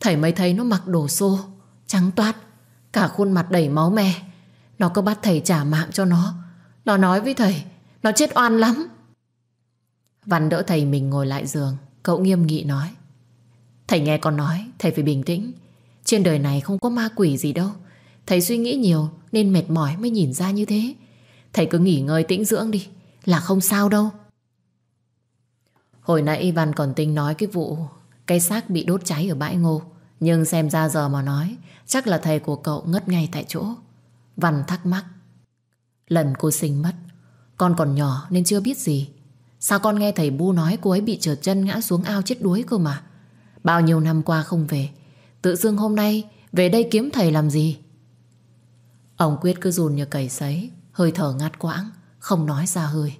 Thầy mới thấy nó mặc đồ xô Trắng toát Cả khuôn mặt đầy máu me Nó cứ bắt thầy trả mạng cho nó Nó nói với thầy Nó chết oan lắm Văn đỡ thầy mình ngồi lại giường Cậu nghiêm nghị nói Thầy nghe con nói Thầy phải bình tĩnh Trên đời này không có ma quỷ gì đâu Thầy suy nghĩ nhiều nên mệt mỏi mới nhìn ra như thế. Thầy cứ nghỉ ngơi tĩnh dưỡng đi, là không sao đâu. Hồi nãy Văn còn tính nói cái vụ cây xác bị đốt cháy ở bãi ngô. Nhưng xem ra giờ mà nói, chắc là thầy của cậu ngất ngay tại chỗ. Văn thắc mắc. Lần cô sinh mất, con còn nhỏ nên chưa biết gì. Sao con nghe thầy Bu nói cô ấy bị trượt chân ngã xuống ao chết đuối cơ mà. Bao nhiêu năm qua không về, tự dưng hôm nay về đây kiếm thầy làm gì? Ông Quyết cứ run như cầy sấy, hơi thở ngắt quãng, không nói ra hơi.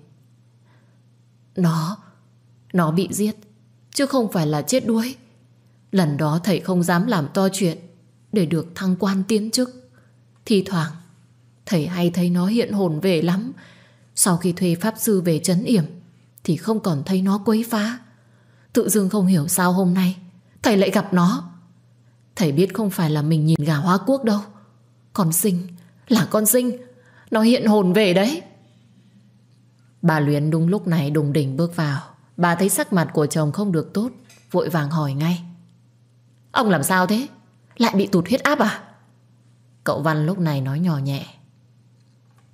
Nó, nó bị giết, chứ không phải là chết đuối. Lần đó thầy không dám làm to chuyện để được thăng quan tiến chức. Thì thoảng, thầy hay thấy nó hiện hồn về lắm. Sau khi thuê pháp sư về chấn yểm, thì không còn thấy nó quấy phá. Tự dưng không hiểu sao hôm nay thầy lại gặp nó. Thầy biết không phải là mình nhìn gà hoa quốc đâu. Còn sinh là con Sinh Nó hiện hồn về đấy Bà Luyến đúng lúc này đùng đỉnh bước vào Bà thấy sắc mặt của chồng không được tốt Vội vàng hỏi ngay Ông làm sao thế Lại bị tụt huyết áp à Cậu Văn lúc này nói nhỏ nhẹ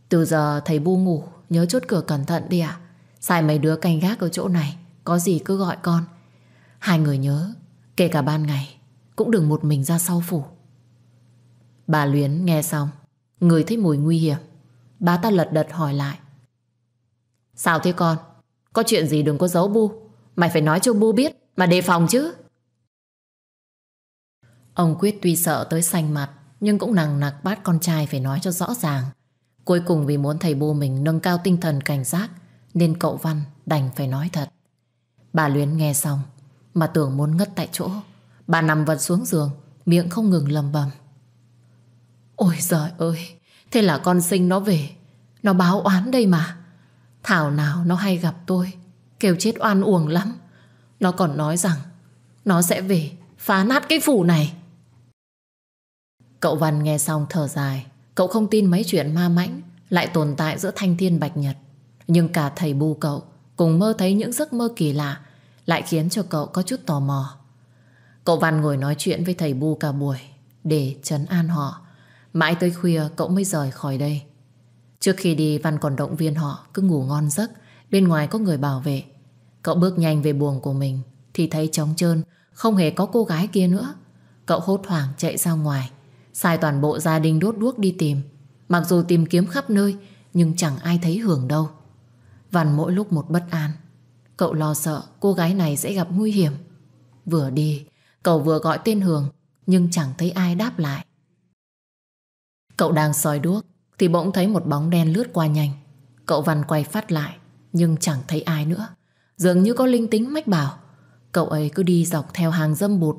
Từ giờ thầy bu ngủ Nhớ chốt cửa cẩn thận đi ạ Sai mấy đứa canh gác ở chỗ này Có gì cứ gọi con Hai người nhớ Kể cả ban ngày Cũng đừng một mình ra sau phủ Bà Luyến nghe xong Người thấy mùi nguy hiểm Bà ta lật đật hỏi lại Sao thế con Có chuyện gì đừng có giấu Bu Mày phải nói cho Bu biết Mà đề phòng chứ Ông Quyết tuy sợ tới xanh mặt Nhưng cũng nặng nặc bắt con trai phải nói cho rõ ràng Cuối cùng vì muốn thầy Bu mình nâng cao tinh thần cảnh giác Nên cậu Văn đành phải nói thật Bà Luyến nghe xong Mà tưởng muốn ngất tại chỗ Bà nằm vật xuống giường Miệng không ngừng lầm bầm Ôi giời ơi, thế là con sinh nó về. Nó báo oán đây mà. Thảo nào nó hay gặp tôi, kêu chết oan uổng lắm. Nó còn nói rằng nó sẽ về phá nát cái phủ này. Cậu Văn nghe xong thở dài. Cậu không tin mấy chuyện ma mãnh lại tồn tại giữa thanh thiên bạch nhật. Nhưng cả thầy bu cậu cùng mơ thấy những giấc mơ kỳ lạ lại khiến cho cậu có chút tò mò. Cậu Văn ngồi nói chuyện với thầy bu cả buổi để trấn an họ. Mãi tới khuya cậu mới rời khỏi đây Trước khi đi Văn còn động viên họ Cứ ngủ ngon giấc Bên ngoài có người bảo vệ Cậu bước nhanh về buồng của mình Thì thấy trống trơn Không hề có cô gái kia nữa Cậu hốt hoảng chạy ra ngoài xài toàn bộ gia đình đốt đuốc đi tìm Mặc dù tìm kiếm khắp nơi Nhưng chẳng ai thấy hưởng đâu Văn mỗi lúc một bất an Cậu lo sợ cô gái này sẽ gặp nguy hiểm Vừa đi Cậu vừa gọi tên Hường Nhưng chẳng thấy ai đáp lại Cậu đang soi đuốc Thì bỗng thấy một bóng đen lướt qua nhanh Cậu văn quay phát lại Nhưng chẳng thấy ai nữa Dường như có linh tính mách bảo Cậu ấy cứ đi dọc theo hàng dâm bụt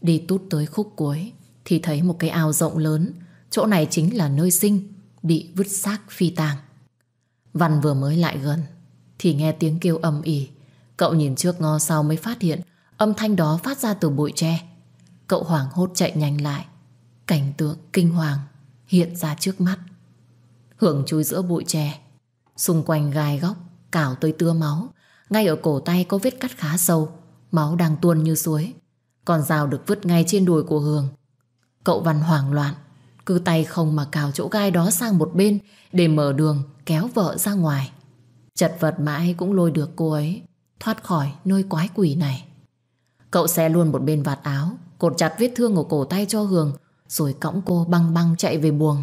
Đi tút tới khúc cuối Thì thấy một cái ao rộng lớn Chỗ này chính là nơi sinh Bị vứt xác phi tàng Văn vừa mới lại gần Thì nghe tiếng kêu âm ỉ Cậu nhìn trước ngó sau mới phát hiện Âm thanh đó phát ra từ bụi tre Cậu hoảng hốt chạy nhanh lại Cảnh tượng kinh hoàng hiện ra trước mắt. Hưởng chui giữa bụi tre, xung quanh gai góc, cào tới tưa máu. Ngay ở cổ tay có vết cắt khá sâu, máu đang tuôn như suối. Còn dao được vứt ngay trên đùi của Hường. Cậu Văn hoảng loạn, cứ tay không mà cào chỗ gai đó sang một bên để mở đường kéo vợ ra ngoài. Chật vật mãi cũng lôi được cô ấy thoát khỏi nơi quái quỷ này. Cậu xe luôn một bên vạt áo, cột chặt vết thương ở cổ tay cho Hường rồi cõng cô băng băng chạy về buồng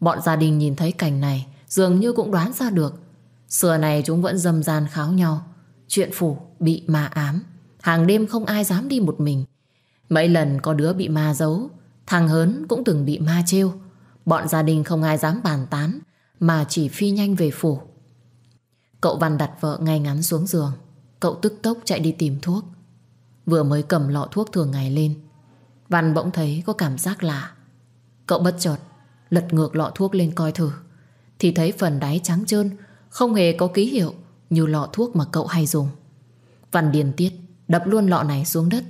Bọn gia đình nhìn thấy cảnh này Dường như cũng đoán ra được Xưa này chúng vẫn dâm gian kháo nhau Chuyện phủ bị ma ám Hàng đêm không ai dám đi một mình Mấy lần có đứa bị ma giấu Thằng Hớn cũng từng bị ma trêu Bọn gia đình không ai dám bàn tán Mà chỉ phi nhanh về phủ Cậu Văn đặt vợ ngay ngắn xuống giường Cậu tức tốc chạy đi tìm thuốc Vừa mới cầm lọ thuốc thường ngày lên Văn bỗng thấy có cảm giác lạ Cậu bất chợt Lật ngược lọ thuốc lên coi thử Thì thấy phần đáy trắng trơn Không hề có ký hiệu Như lọ thuốc mà cậu hay dùng Văn điền tiết đập luôn lọ này xuống đất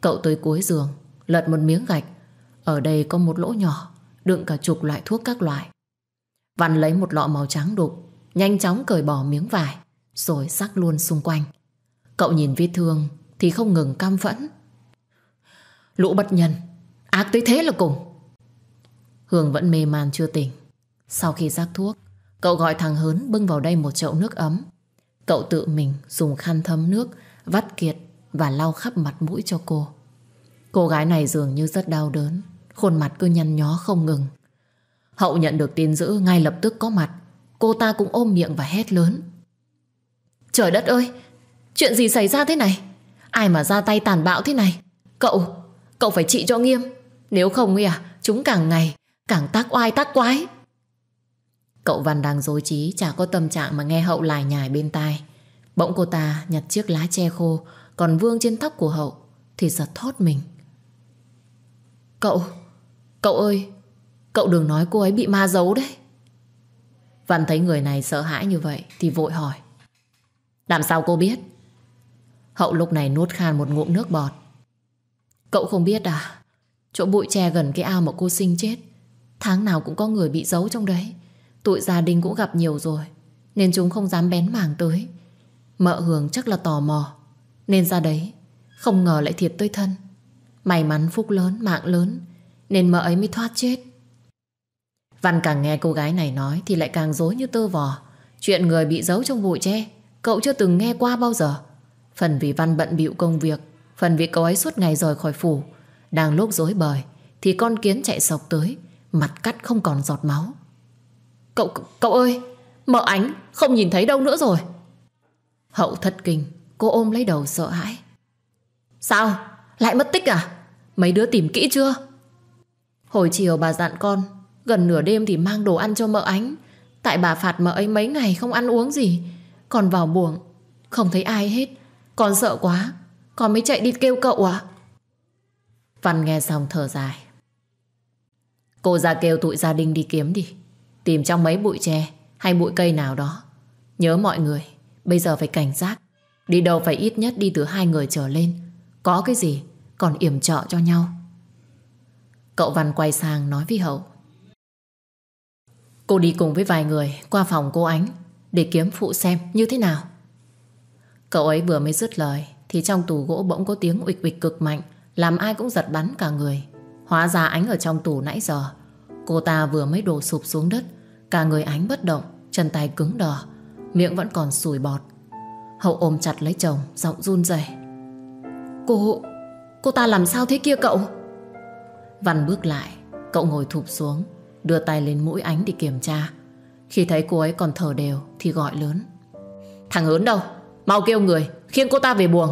Cậu tới cuối giường Lật một miếng gạch Ở đây có một lỗ nhỏ Đựng cả chục loại thuốc các loại Văn lấy một lọ màu trắng đục Nhanh chóng cởi bỏ miếng vải Rồi sắc luôn xung quanh Cậu nhìn vết thương Thì không ngừng cam phẫn Lũ bất nhân Ác tới thế là cùng Hương vẫn mê man chưa tỉnh Sau khi giác thuốc Cậu gọi thằng Hớn bưng vào đây một chậu nước ấm Cậu tự mình dùng khăn thấm nước Vắt kiệt và lau khắp mặt mũi cho cô Cô gái này dường như rất đau đớn Khuôn mặt cứ nhăn nhó không ngừng Hậu nhận được tin dữ ngay lập tức có mặt Cô ta cũng ôm miệng và hét lớn Trời đất ơi Chuyện gì xảy ra thế này Ai mà ra tay tàn bạo thế này Cậu Cậu phải trị cho nghiêm Nếu không à Chúng càng ngày Càng tác oai tác quái Cậu Văn đang dối trí Chả có tâm trạng mà nghe hậu lải nhải bên tai Bỗng cô ta nhặt chiếc lá che khô Còn vương trên tóc của hậu Thì giật thót mình Cậu Cậu ơi Cậu đừng nói cô ấy bị ma giấu đấy Văn thấy người này sợ hãi như vậy Thì vội hỏi Làm sao cô biết Hậu lúc này nuốt khan một ngụm nước bọt Cậu không biết à Chỗ bụi tre gần cái ao mà cô sinh chết Tháng nào cũng có người bị giấu trong đấy Tụi gia đình cũng gặp nhiều rồi Nên chúng không dám bén mảng tới Mợ Hường chắc là tò mò Nên ra đấy Không ngờ lại thiệt tới thân May mắn phúc lớn, mạng lớn Nên mợ ấy mới thoát chết Văn càng nghe cô gái này nói Thì lại càng dối như tơ vò Chuyện người bị giấu trong bụi tre Cậu chưa từng nghe qua bao giờ Phần vì Văn bận bịu công việc Phần vì cậu ấy suốt ngày rời khỏi phủ Đang lúc rối bời Thì con kiến chạy sọc tới Mặt cắt không còn giọt máu Cậu, cậu ơi Mợ ánh không nhìn thấy đâu nữa rồi Hậu thất kinh Cô ôm lấy đầu sợ hãi Sao lại mất tích à Mấy đứa tìm kỹ chưa Hồi chiều bà dặn con Gần nửa đêm thì mang đồ ăn cho mợ ánh Tại bà phạt mợ ấy mấy ngày không ăn uống gì Còn vào buồng Không thấy ai hết Con sợ quá con mới chạy đi kêu cậu à? Văn nghe xong thở dài. Cô ra kêu tụi gia đình đi kiếm đi. Tìm trong mấy bụi tre hay bụi cây nào đó. Nhớ mọi người, bây giờ phải cảnh giác. Đi đâu phải ít nhất đi từ hai người trở lên. Có cái gì, còn yểm trợ cho nhau. Cậu Văn quay sang nói với Hậu. Cô đi cùng với vài người qua phòng cô Ánh để kiếm phụ xem như thế nào. Cậu ấy vừa mới dứt lời thì trong tủ gỗ bỗng có tiếng uịch uịch cực mạnh, làm ai cũng giật bắn cả người. Hóa ra ánh ở trong tủ nãy giờ. Cô ta vừa mới đổ sụp xuống đất, cả người ánh bất động, chân tay cứng đờ, miệng vẫn còn sùi bọt. Hậu ôm chặt lấy chồng, giọng run rẩy. Cô, cô ta làm sao thế kia cậu? Văn bước lại, cậu ngồi thụp xuống, đưa tay lên mũi ánh để kiểm tra. Khi thấy cô ấy còn thở đều thì gọi lớn. Thằng Hớn đâu? Mau kêu người, khiêng cô ta về buồng.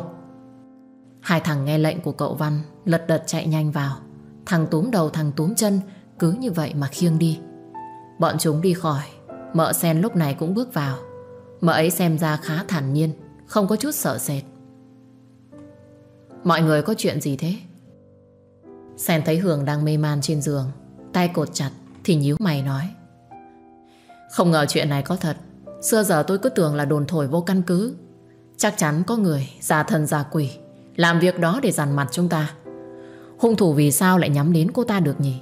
Hai thằng nghe lệnh của cậu Văn Lật đật chạy nhanh vào Thằng túm đầu thằng túm chân Cứ như vậy mà khiêng đi Bọn chúng đi khỏi Mợ sen lúc này cũng bước vào Mợ ấy xem ra khá thản nhiên Không có chút sợ sệt Mọi người có chuyện gì thế Sen thấy Hường đang mê man trên giường Tay cột chặt Thì nhíu mày nói Không ngờ chuyện này có thật Xưa giờ tôi cứ tưởng là đồn thổi vô căn cứ Chắc chắn có người Già thần già quỷ làm việc đó để dằn mặt chúng ta Hung thủ vì sao lại nhắm đến cô ta được nhỉ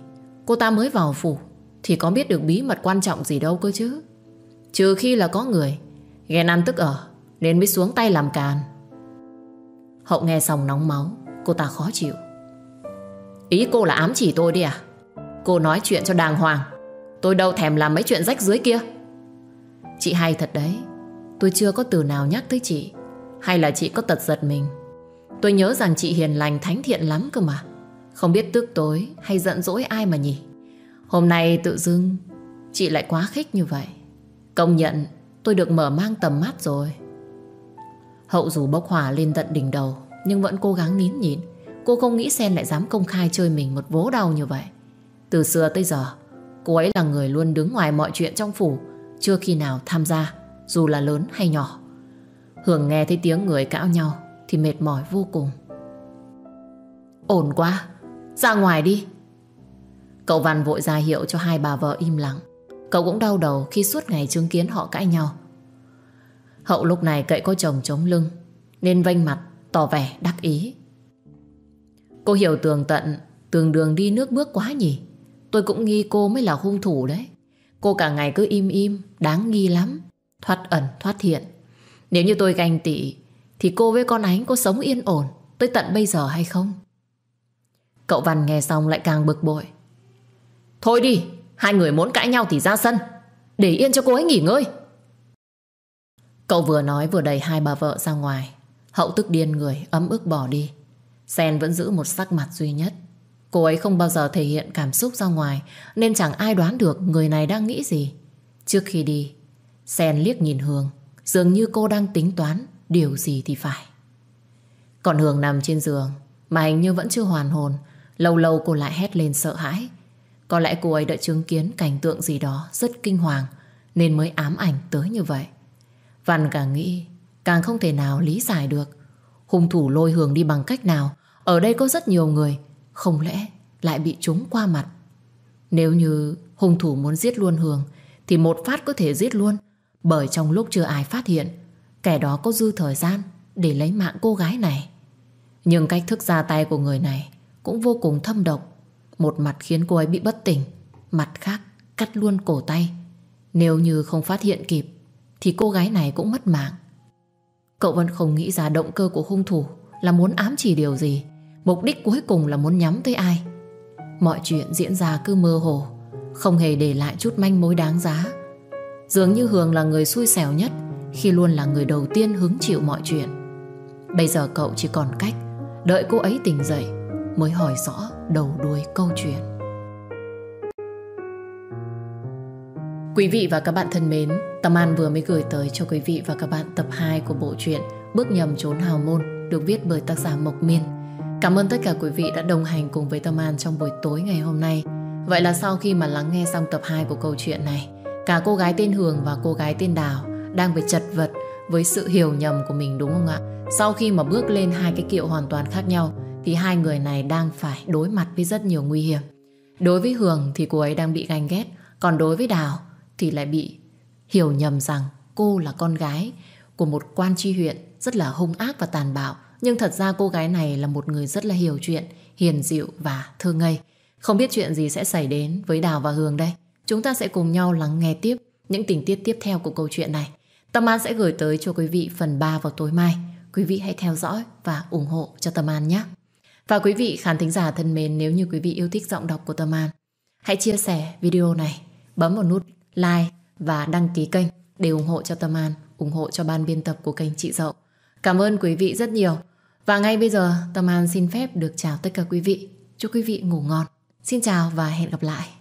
Cô ta mới vào phủ Thì có biết được bí mật quan trọng gì đâu cơ chứ Trừ khi là có người Ghen ăn tức ở Nên mới xuống tay làm càn Hậu nghe xong nóng máu Cô ta khó chịu Ý cô là ám chỉ tôi đi à Cô nói chuyện cho đàng hoàng Tôi đâu thèm làm mấy chuyện rách dưới kia Chị hay thật đấy Tôi chưa có từ nào nhắc tới chị Hay là chị có tật giật mình Tôi nhớ rằng chị hiền lành thánh thiện lắm cơ mà Không biết tức tối hay giận dỗi ai mà nhỉ Hôm nay tự dưng Chị lại quá khích như vậy Công nhận tôi được mở mang tầm mắt rồi Hậu dù bốc hỏa lên tận đỉnh đầu Nhưng vẫn cố gắng nín nhịn Cô không nghĩ Sen lại dám công khai chơi mình một vố đau như vậy Từ xưa tới giờ Cô ấy là người luôn đứng ngoài mọi chuyện trong phủ Chưa khi nào tham gia Dù là lớn hay nhỏ Hưởng nghe thấy tiếng người cãi nhau thì mệt mỏi vô cùng. Ổn quá, ra ngoài đi. Cậu Văn vội ra hiệu cho hai bà vợ im lặng. Cậu cũng đau đầu khi suốt ngày chứng kiến họ cãi nhau. Hậu lúc này cậy có chồng chống lưng, nên vênh mặt, tỏ vẻ đắc ý. Cô hiểu tường tận, tường đường đi nước bước quá nhỉ. Tôi cũng nghi cô mới là hung thủ đấy. Cô cả ngày cứ im im, đáng nghi lắm. Thoát ẩn, thoát hiện. Nếu như tôi ganh tị, thì cô với con ánh có sống yên ổn Tới tận bây giờ hay không Cậu Văn nghe xong lại càng bực bội Thôi đi Hai người muốn cãi nhau thì ra sân Để yên cho cô ấy nghỉ ngơi Cậu vừa nói vừa đẩy hai bà vợ ra ngoài Hậu tức điên người ấm ức bỏ đi Sen vẫn giữ một sắc mặt duy nhất Cô ấy không bao giờ thể hiện cảm xúc ra ngoài Nên chẳng ai đoán được người này đang nghĩ gì Trước khi đi Sen liếc nhìn Hương Dường như cô đang tính toán Điều gì thì phải Còn Hường nằm trên giường Mà hình như vẫn chưa hoàn hồn Lâu lâu cô lại hét lên sợ hãi Có lẽ cô ấy đã chứng kiến cảnh tượng gì đó Rất kinh hoàng Nên mới ám ảnh tới như vậy Văn càng nghĩ Càng không thể nào lý giải được Hung thủ lôi Hường đi bằng cách nào Ở đây có rất nhiều người Không lẽ lại bị trúng qua mặt Nếu như hung thủ muốn giết luôn Hường Thì một phát có thể giết luôn Bởi trong lúc chưa ai phát hiện Kẻ đó có dư thời gian Để lấy mạng cô gái này Nhưng cách thức ra tay của người này Cũng vô cùng thâm độc Một mặt khiến cô ấy bị bất tỉnh Mặt khác cắt luôn cổ tay Nếu như không phát hiện kịp Thì cô gái này cũng mất mạng Cậu vẫn không nghĩ ra động cơ của hung thủ Là muốn ám chỉ điều gì Mục đích cuối cùng là muốn nhắm tới ai Mọi chuyện diễn ra cứ mơ hồ Không hề để lại chút manh mối đáng giá Dường như Hường là người xui xẻo nhất khi luôn là người đầu tiên hứng chịu mọi chuyện. Bây giờ cậu chỉ còn cách đợi cô ấy tỉnh dậy mới hỏi rõ đầu đuôi câu chuyện. Quý vị và các bạn thân mến, Tâm An vừa mới gửi tới cho quý vị và các bạn tập 2 của bộ truyện Bước nhầm trốn hào môn được viết bởi tác giả Mộc Miên. Cảm ơn tất cả quý vị đã đồng hành cùng với Tâm An trong buổi tối ngày hôm nay. Vậy là sau khi mà lắng nghe xong tập 2 của câu chuyện này, cả cô gái tên Hường và cô gái tên Đào đang phải chật vật với sự hiểu nhầm của mình đúng không ạ? Sau khi mà bước lên hai cái kiệu hoàn toàn khác nhau thì hai người này đang phải đối mặt với rất nhiều nguy hiểm. Đối với Hường thì cô ấy đang bị ganh ghét, còn đối với Đào thì lại bị hiểu nhầm rằng cô là con gái của một quan tri huyện rất là hung ác và tàn bạo. Nhưng thật ra cô gái này là một người rất là hiểu chuyện, hiền dịu và thơ ngây. Không biết chuyện gì sẽ xảy đến với Đào và Hường đây. Chúng ta sẽ cùng nhau lắng nghe tiếp những tình tiết tiếp theo của câu chuyện này. Tâm An sẽ gửi tới cho quý vị phần 3 vào tối mai. Quý vị hãy theo dõi và ủng hộ cho Tâm An nhé. Và quý vị khán thính giả thân mến, nếu như quý vị yêu thích giọng đọc của Tâm An, hãy chia sẻ video này, bấm vào nút like và đăng ký kênh để ủng hộ cho Tâm An, ủng hộ cho ban biên tập của kênh Chị Dậu. Cảm ơn quý vị rất nhiều. Và ngay bây giờ, Tâm An xin phép được chào tất cả quý vị. Chúc quý vị ngủ ngon. Xin chào và hẹn gặp lại.